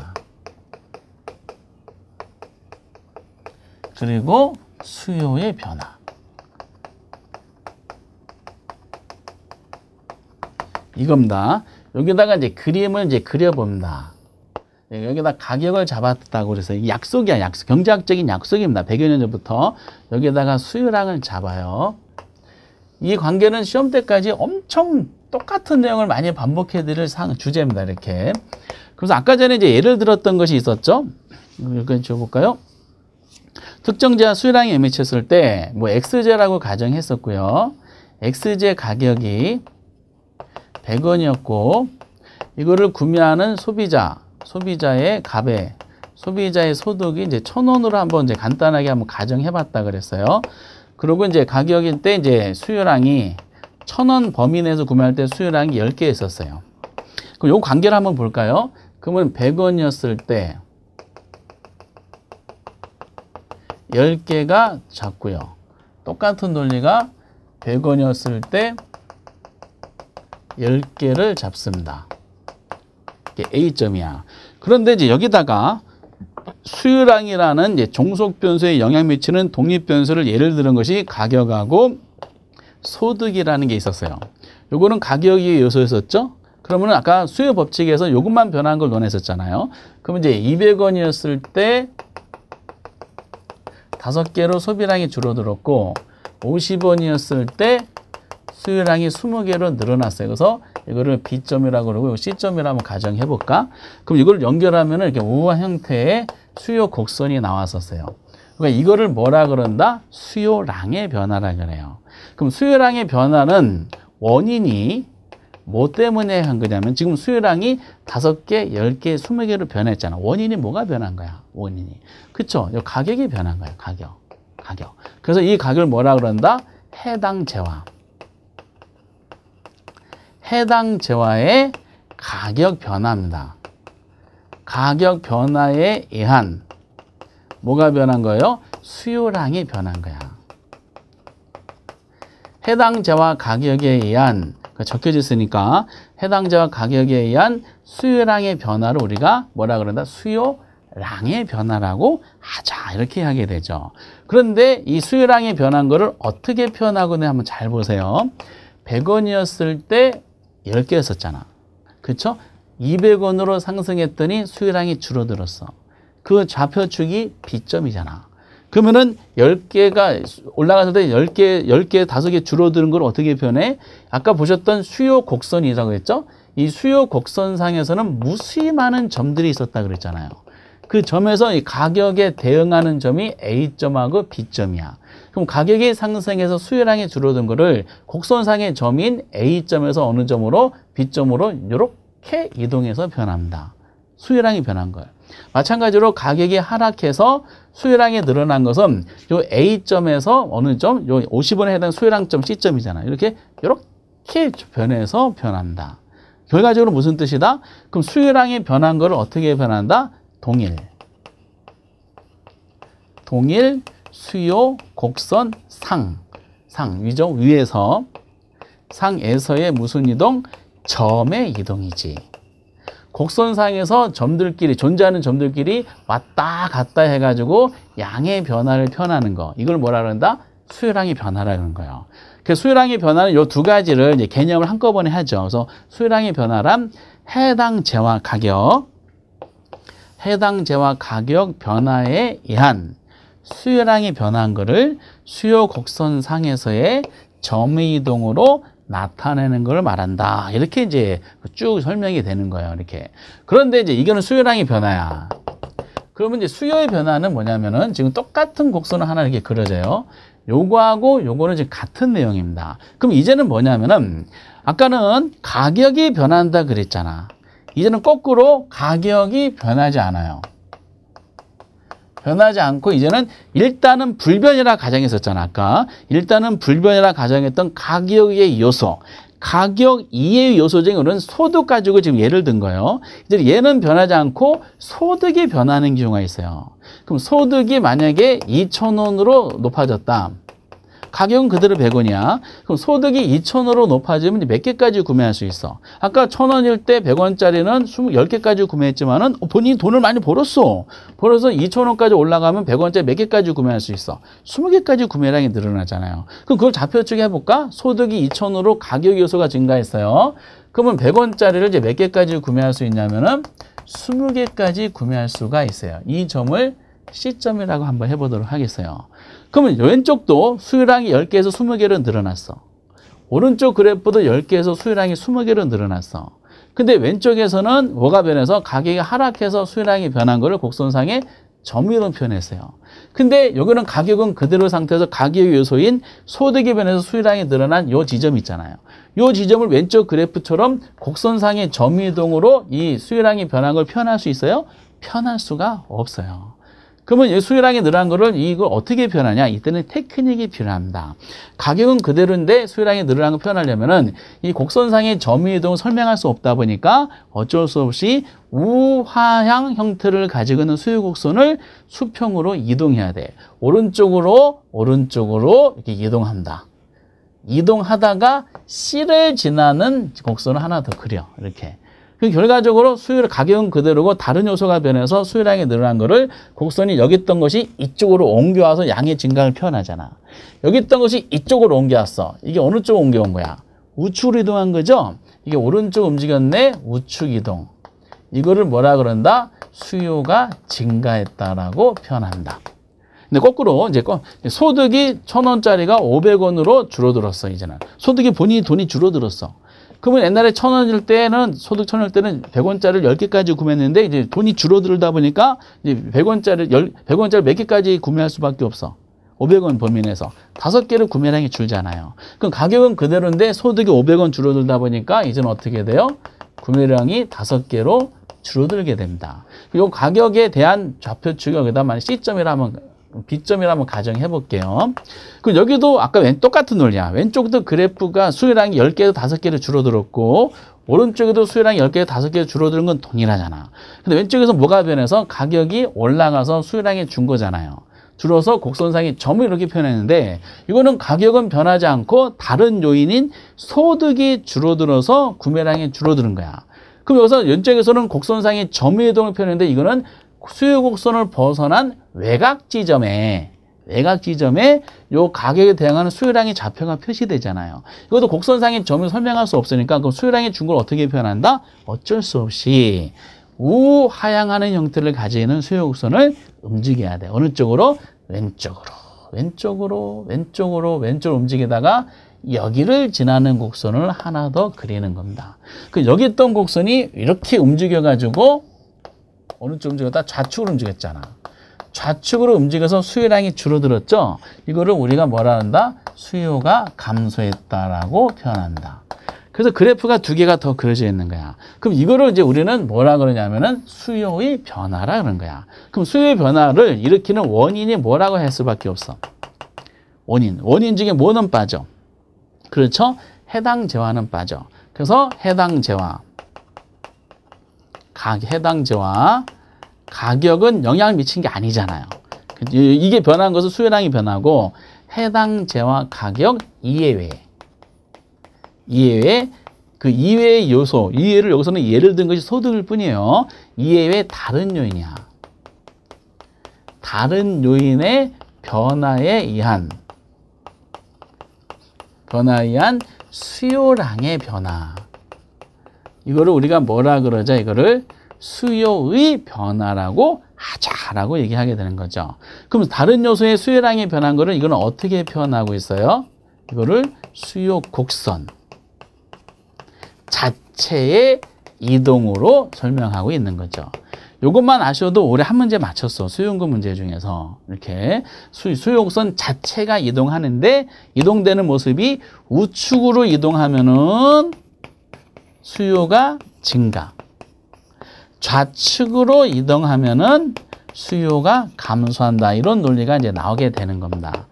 그리고 수요의 변화 이겁니다. 여기다가 이제 그림을 이제 그려봅니다. 예, 여기다 가격을 잡았다고 그서 약속이야, 약속. 경제학적인 약속입니다. 100여 년 전부터. 여기다가 수요량을 잡아요. 이 관계는 시험 때까지 엄청 똑같은 내용을 많이 반복해 드릴 상 주제입니다. 이렇게. 그래서 아까 전에 이제 예를 들었던 것이 있었죠. 이건 줘 볼까요? 특정자 수량이 매치했을 때뭐 x제라고 가정했었고요. x제 가격이 100원이었고 이거를 구매하는 소비자, 소비자의 값에 소비자의 소득이 이제 0원으로 한번 이제 간단하게 한번 가정해 봤다 그랬어요. 그리고 이제 가격일 때 이제 수요량이 천 원 범위 내에서 구매할 때 수요량이 1 0개 있었어요. 그럼 요 관계를 한번 볼까요? 그러면 1 0 0원이었을때1 0개가 작고요. 똑같은 논리가 100원이었을 때 10개를 잡습니다. 이게 A점이야. 그런데 이제 여기다가 수요량이라는 종속 변수에 영향 미치는 독립 변수를 예를 들은 것이 가격하고 소득이라는 게 있었어요. 요거는 가격이 요소였었죠. 그러면 아까 수요 법칙에서 요것만 변한 걸 논했었잖아요. 그러면 이제 200원이었을 때 다섯 개로 소비량이 줄어들었고 50원이었을 때 수요량이 20개로 늘어났어요. 그래서 이거를 B점이라고 그러고 C점이라고 한번 가정해 볼까? 그럼 이걸 연결하면 이렇게 우한 형태의 수요 곡선이 나왔었어요. 그러니까 이거를 뭐라 그런다? 수요량의 변화라 그래요. 그럼 수요량의 변화는 원인이 뭐 때문에 한 거냐면 지금 수요량이 다섯 개, 열 개, 스무 개로 변했잖아. 원인이 뭐가 변한 거야? 원인이. 그쵸? 가격이 변한 거야. 가격. 가격. 그래서 이 가격을 뭐라 그런다? 해당 재화. 해당 재화의 가격 변화입니다. 가격 변화에 의한 뭐가 변한 거예요? 수요량이 변한 거야. 해당자와 가격에 의한 그러니까 적혀 있으니까 해당자와 가격에 의한 수요량의 변화를 우리가 뭐라 그런다? 수요량의 변화라고 하자 이렇게 하게 되죠. 그런데 이 수요량의 변한 거를 어떻게 표현하고 냐 한번 잘 보세요. 100원이었을 때 10개였었잖아. 그렇죠? 200원으로 상승했더니 수요량이 줄어들었어. 그 좌표축이 비점이잖아. 그러면은 10개가 올라가서 10개, 10개, 5개 줄어드는 걸 어떻게 변해? 아까 보셨던 수요 곡선이라고 했죠? 이 수요 곡선상에서는 무수히 많은 점들이 있었다 그랬잖아요. 그 점에서 이 가격에 대응하는 점이 A점하고 B점이야. 그럼 가격이 상승해서 수요량이 줄어든 거를 곡선상의 점인 A점에서 어느 점으로 B점으로 이렇게 이렇게 이동해서 변합니다. 수요량이 변한 거예요. 마찬가지로 가격이 하락해서 수요량이 늘어난 것은 요 A점에서 어느 점, 요 50원에 해당 수요량점 C점이잖아요. 이렇게 이렇게 변해서 변한다. 결과적으로 무슨 뜻이다? 그럼 수요량이 변한 거를 어떻게 변한다? 동일. 동일 수요 곡선 상. 상 위죠? 위에서 상에서의 무슨 이동? 점의 이동이지. 곡선상에서 점들끼리 존재하는 점들끼리 왔다 갔다 해가지고 양의 변화를 표현하는 거. 이걸 뭐라 그런다? 수요량의 변화라 는 거예요. 그 수요량의 변화는 이 두 가지를 이제 개념을 한꺼번에 하죠. 그래서 수요량의 변화란 해당 재화 가격, 해당 재화 가격 변화에 의한 수요량이 변한 거를 수요 곡선상에서의 점의 이동으로 나타내는 걸 말한다. 이렇게 이제 쭉 설명이 되는 거예요. 이렇게. 그런데 이제 이거는 수요량의 변화야. 그러면 이제 수요의 변화는 뭐냐면은 지금 똑같은 곡선을 하나 이렇게 그려져요. 요거하고 요거는 지금 같은 내용입니다. 그럼 이제는 뭐냐면은 아까는 가격이 변한다 그랬잖아. 이제는 거꾸로 가격이 변하지 않아요. 변하지 않고 이제는 일단은 불변이라 가정했었잖아 아까 일단은 불변이라 가정했던 가격의 요소 가격 이외의 요소 중에 우리는 소득 가지고 지금 예를 든 거예요. 이제 얘는 변하지 않고 소득이 변하는 경우가 있어요. 그럼 소득이 만약에 2천 원으로 높아졌다. 가격은 그대로 100원이야. 그럼 소득이 2천으로 높아지면 몇 개까지 구매할 수 있어? 아까 1,000원일 때 100원짜리는 20, 10개까지 구매했지만 은 본인이 돈을 많이 벌었어. 벌어서 2,000원까지 올라가면 100원짜리 몇 개까지 구매할 수 있어? 20개까지 구매량이 늘어나잖아요. 그럼 그걸 좌표측 해볼까? 소득이 2,000으로 가격 요소가 증가했어요. 그러면 100원짜리를 이제 몇 개까지 구매할 수 있냐면은 20개까지 구매할 수가 있어요. 이 점을 C점이라고 한번 해보도록 하겠어요. 그러면 왼쪽도 수요량이 10개에서 20개로 늘어났어. 오른쪽 그래프도 10개에서 수요량이 20개로 늘어났어. 근데 왼쪽에서는 뭐가 변해서 가격이 하락해서 수요량이 변한 거를 곡선상에 점유로 표현했어요. 근데 여기는 가격은 그대로 상태에서 가격 요소인 소득이 변해서 수요량이 늘어난 요 지점 있잖아요. 요 지점을 왼쪽 그래프처럼 곡선상의 점유동으로 이 수요량이 변한 걸 표현할 수 있어요? 표현할 수가 없어요. 그러면 수요량이 늘어난 거를 이걸 어떻게 표현하냐? 이때는 테크닉이 필요합니다. 가격은 그대로인데 수요량이 늘어난 걸 표현하려면은 이 곡선상의 점유 이동을 설명할 수 없다 보니까 어쩔 수 없이 우하향 형태를 가지고 있는 수요 곡선을 수평으로 이동해야 돼. 오른쪽으로 오른쪽으로 이렇게 이동한다. 이동하다가 C를 지나는 곡선을 하나 더 그려. 이렇게. 그 결과적으로 수요일 가격은 그대로고 다른 요소가 변해서 수요량이 늘어난 거를 곡선이 여기 있던 것이 이쪽으로 옮겨와서 양의 증가를 표현하잖아. 여기 있던 것이 이쪽으로 옮겨왔어. 이게 어느 쪽 옮겨온 거야? 우측으로 이동한 거죠? 이게 오른쪽 움직였네? 우측 이동. 이거를 뭐라 그런다? 수요가 증가했다라고 표현한다. 근데 거꾸로 이제 소득이 천원짜리가 오백 원으로 줄어들었어 이제는 소득이 본인이 돈이 줄어들었어 그러면 옛날에 천 원일 때는 소득 천 원일 때는 백원짜리를 열개까지 구매했는데 이제 돈이 줄어들다 보니까 이제 백원짜리를 100원짜리 몇 개까지 구매할 수밖에 없어. 5 0 0원 범위 내에서 다섯 개를 구매량이 줄잖아요. 그럼 가격은 그대로인데 소득이 5 0 0원 줄어들다 보니까 이제는 어떻게 돼요? 구매량이 다섯 개로 줄어들게 됩니다. 이 가격에 대한 좌표 추격, 여다 만약 시점이라 하면 기점이라 한번 가정해 볼게요. 그럼 여기도 아까 왼 똑같은 논리야. 왼쪽도 그래프가 수요량이 10개에서 5개로 줄어들었고 오른쪽에도 수요량이 10개에서 5개로 줄어드는 건 동일하잖아. 근데 왼쪽에서 뭐가 변해서 가격이 올라가서 수요량이 준 거잖아요. 줄어서 곡선상의 점을 이렇게 표현했는데 이거는 가격은 변하지 않고 다른 요인인 소득이 줄어들어서 구매량이 줄어드는 거야. 그럼 여기서 연쪽에서는 곡선상의 점의 이동을 표현했는데 이거는 수요 곡선을 벗어난 외곽 지점에 외곽 지점에 요 가격에 대항하는 수요량이 좌표가 표시되잖아요. 이것도 곡선상의 점을 설명할 수 없으니까 그 수요량의 중고를 어떻게 표현한다? 어쩔 수 없이 우하향하는 형태를 가지는 수요 곡선을 움직여야 돼. 어느 쪽으로? 왼쪽으로. 왼쪽으로, 왼쪽으로, 왼쪽 움직이다가 여기를 지나는 곡선을 하나 더 그리는 겁니다. 그 여기 있던 곡선이 이렇게 움직여가지고 어느 쪽 움직였다? 좌측으로 움직였잖아. 좌측으로 움직여서 수요량이 줄어들었죠. 이거를 우리가 뭐라 한다? 수요가 감소했다라고 표현한다. 그래서 그래프가 두 개가 더 그려져 있는 거야. 그럼 이거를 이제 우리는 뭐라 그러냐면은 수요의 변화라 그런 거야. 그럼 수요의 변화를 일으키는 원인이 뭐라고 할 수밖에 없어. 원인. 원인 중에 뭐는 빠져. 그렇죠? 해당 재화는 빠져. 그래서 해당 재화. 각 해당 재화. 가격은 영향을 미친 게 아니잖아요. 그, 이게 변한 것은 수요량이 변하고 해당 재화 가격 이외에 이외에 그 이외의 요소, 이외를 여기서는 예를 든 것이 소득일 뿐이에요. 이외의 다른 요인이야. 다른 요인의 변화에 의한 변화에 의한 수요량의 변화. 이거를 우리가 뭐라 그러자 이거를 수요의 변화라고 하자라고 얘기하게 되는 거죠. 그럼 다른 요소의 수요량이 변한 거를 이거 어떻게 표현하고 있어요? 이거를 수요 곡선 자체의 이동으로 설명하고 있는 거죠. 요것만 아셔도 올해 한 문제 맞췄어. 수요연금 문제 중에서. 이렇게 수요곡선 자체가 이동하는데 이동되는 모습이 우측으로 이동하면은 수요가 증가. 좌측으로 이동하면은 수요가 감소한다. 이런 논리가 이제 나오게 되는 겁니다.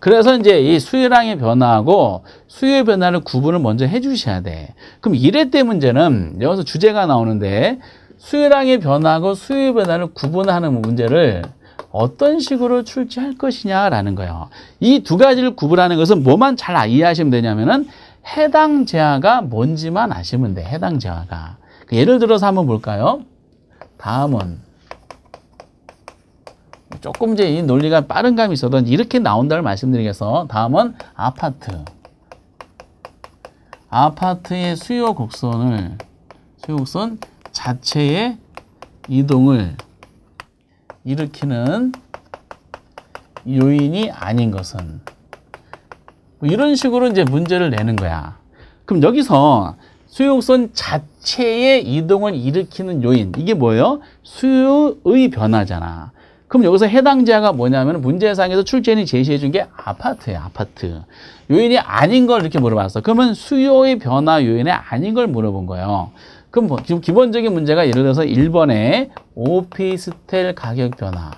그래서 이제 이 수요량의 변화하고 수요의 변화를 구분을 먼저 해 주셔야 돼. 그럼 이래 때 문제는 여기서 주제가 나오는데 수요량의 변화하고 수요의 변화를 구분하는 문제를 어떤 식으로 출제할 것이냐라는 거예요. 이 두 가지를 구분하는 것은 뭐만 잘 이해하시면 되냐면은 해당 재화가 뭔지만 아시면 돼. 해당 재화가. 예를 들어서 한번 볼까요? 다음은 조금 이제 이 논리가 빠른 감이 있어도 이렇게 나온다를 말씀드리겠어. 다음은 아파트. 아파트의 수요 곡선을 수요 곡선 자체의 이동을 일으키는 요인이 아닌 것은 뭐 이런 식으로 이제 문제를 내는 거야. 그럼 여기서 수용성 자체의 이동을 일으키는 요인 이게 뭐예요? 수요의 변화잖아. 그럼 여기서 해당자가 뭐냐면 문제상에서 출제인이 제시해 준 게 아파트예요. 아파트. 요인이 아닌 걸 이렇게 물어봤어. 그러면 수요의 변화 요인이 아닌 걸 물어본 거예요. 그럼 뭐 지금 기본적인 문제가 예를 들어서 1번에 오피스텔 가격 변화.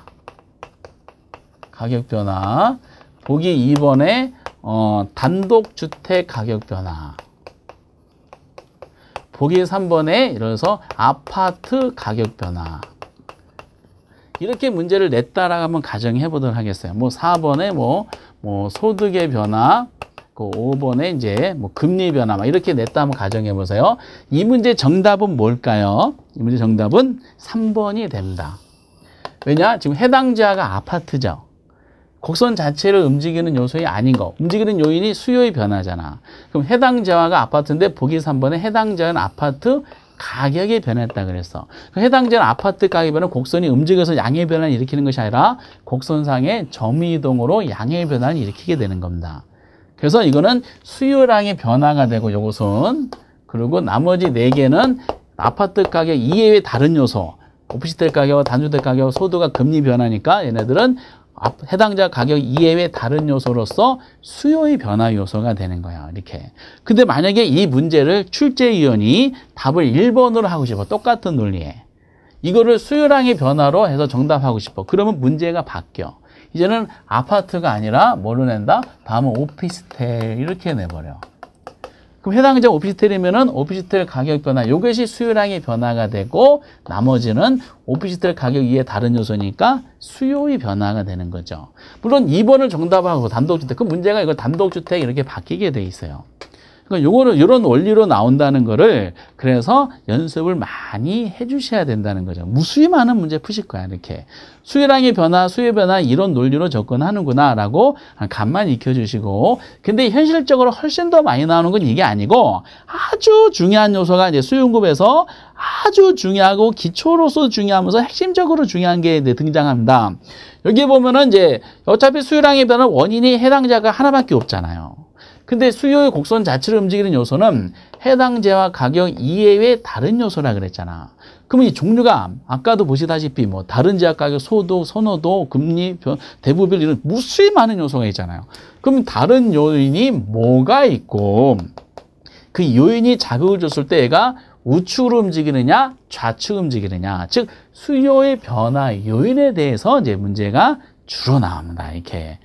가격 변화. 보기 2번에 어, 단독주택 가격 변화. 보기 3번에 이러면서 아파트 가격 변화. 이렇게 문제를 냈다라고 한번 가정해 보도록 하겠어요. 뭐 4번에 뭐, 뭐 소득의 변화, 5번에 그 이제 뭐 금리 변화 막 이렇게 냈다 한번 가정해 보세요. 이 문제 정답은 뭘까요? 이 문제 정답은 3번이 됩니다. 왜냐? 지금 해당 지하가 아파트죠. 곡선 자체를 움직이는 요소이 아닌 거. 움직이는 요인이 수요의 변화잖아. 그럼 해당 재화가 아파트인데 보기 3번에 해당 재화는 아파트 가격이 변했다 그랬어. 그 해당 재는 아파트 가격 변는 곡선이 움직여서 양의 변화를 일으키는 것이 아니라 곡선상의 점이 동으로 양의 변화를 일으키게 되는 겁니다. 그래서 이거는 수요량의 변화가 되고 요것은 그리고 나머지 4개는 아파트 가격 이외의 다른 요소 오피스텔 가격, 단주택 가격, 소득과 금리 변화니까 얘네들은 해당자 가격 이외의 다른 요소로서 수요의 변화 요소가 되는 거야. 이렇게. 근데 만약에 이 문제를 출제위원이 답을 1번으로 하고 싶어. 똑같은 논리에. 이거를 수요량의 변화로 해서 정답하고 싶어. 그러면 문제가 바뀌어. 이제는 아파트가 아니라 뭐로 낸다? 다음은 오피스텔 이렇게 내버려. 그럼 해당자 오피스텔이면은 오피스텔 가격 변화 요것이 수요량의 변화가 되고 나머지는 오피스텔 가격 이외 다른 요소니까 수요의 변화가 되는 거죠. 물론 2번을 정답하고 단독주택 그 문제가 이거 단독주택 이렇게 바뀌게 돼 있어요. 그러니까 요거를 이런 원리로 나온다는 거를 그래서 연습을 많이 해주셔야 된다는 거죠. 무수히 많은 문제 푸실 거야 이렇게 수요량의 변화, 수요 변화 이런 논리로 접근하는구나라고 간만 익혀주시고 근데 현실적으로 훨씬 더 많이 나오는 건 이게 아니고 아주 중요한 요소가 이제 수요공급에서 아주 중요하고 기초로서 중요하면서 핵심적으로 중요한 게 이제 등장합니다. 여기 보면은 이제 어차피 수요량의 변화 원인이 해당자가 하나밖에 없잖아요. 근데 수요의 곡선 자체를 움직이는 요소는 해당재와 가격 이외의 다른 요소라 그랬잖아. 그러면 이 종류가 아까도 보시다시피 뭐 다른 제약 가격, 소도 선호도, 금리, 대부별 이런 무수히 많은 요소가 있잖아요. 그럼 다른 요인이 뭐가 있고 그 요인이 자극을 줬을 때 얘가 우측으로 움직이느냐 좌측 움직이느냐 즉 수요의 변화 요인에 대해서 이제 문제가 줄어나옵니다 이렇게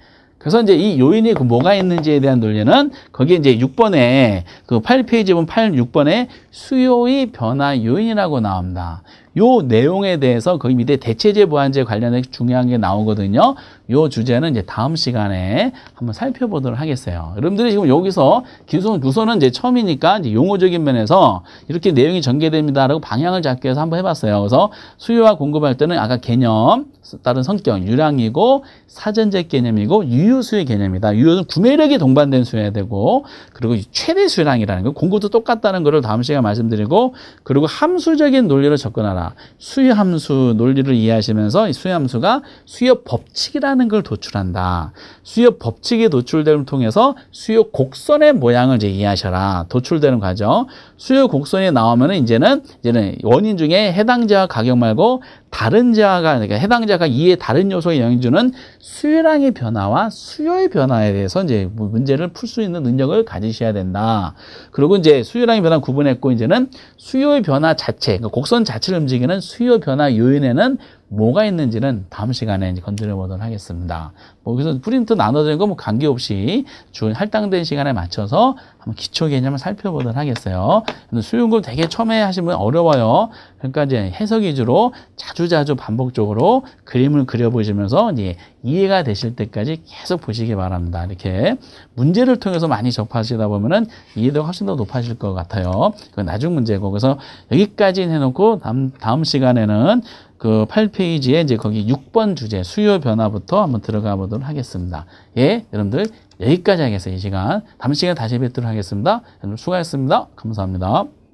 그래서 이제 이 요인이 그 뭐가 있는지에 대한 논리는 거기에 이제 6번에 그 8페이지 보면 8, 6번에 수요의 변화 요인이라고 나옵니다. 요 내용에 대해서 거기 밑에 대체제 보완제 관련해 중요한 게 나오거든요. 요 주제는 이제 다음 시간에 한번 살펴보도록 하겠어요. 여러분들이 지금 여기서 기소 누서는 이제 처음이니까 이제 용어적인 면에서 이렇게 내용이 전개됩니다라고 방향을 잡기 위해서 한번 해봤어요. 그래서 수요와 공급할 때는 아까 개념 다른 성격 유량이고 사전적 개념이고 유효수의 개념이다. 유효는 구매력이 동반된 수여야 되고 그리고 최대 수량이라는 거 공급도 똑같다는 거를 다음 시간에 말씀드리고 그리고 함수적인 논리로 접근하라. 수요함수 논리를 이해하시면서 이 수요함수가 수요 법칙이라는 수라는 걸 도출한다. 수요 법칙이 도출됨을 통해서 수요 곡선의 모양을 이제 이해하셔라. 도출되는 과정. 수요 곡선이 나오면은 이제는 이제는 원인 중에 해당자와 가격 말고 다른 자가 그러니까 해당자가 이에 다른 요소에 영향 주는 수요량의 변화와 수요의 변화에 대해서 이제 문제를 풀 수 있는 능력을 가지셔야 된다. 그리고 이제 수요량의 변화 구분했고 이제는 수요의 변화 자체, 그러니까 곡선 자체를 움직이는 수요 변화 요인에는 뭐가 있는지는 다음 시간에 건드려 보도록 하겠습니다. 뭐 그래서 프린트 나눠진 거뭐 관계없이 주 할당된 시간에 맞춰서 한번 기초 개념을 살펴보도록 하겠어요. 수용금 되게 처음에 하시면 어려워요. 그러니까 이제 해석 위주로 자주자주 반복적으로 그림을 그려보시면서 이제 이해가 되실 때까지 계속 보시기 바랍니다. 이렇게 문제를 통해서 많이 접하시다 보면은 이해도가 훨씬 더 높아질 것 같아요. 그건 나중 문제고 그래서 여기까지 해놓고 다음, 다음 시간에는 그 8페이지에 이제 거기 6번 주제 수요 변화부터 한번 들어가 보도록 하겠습니다. 예, 여러분들 여기까지 하겠습니다이 시간. 다음 시간에 다시 뵙도록 하겠습니다. 여러분 수고하셨습니다. 감사합니다.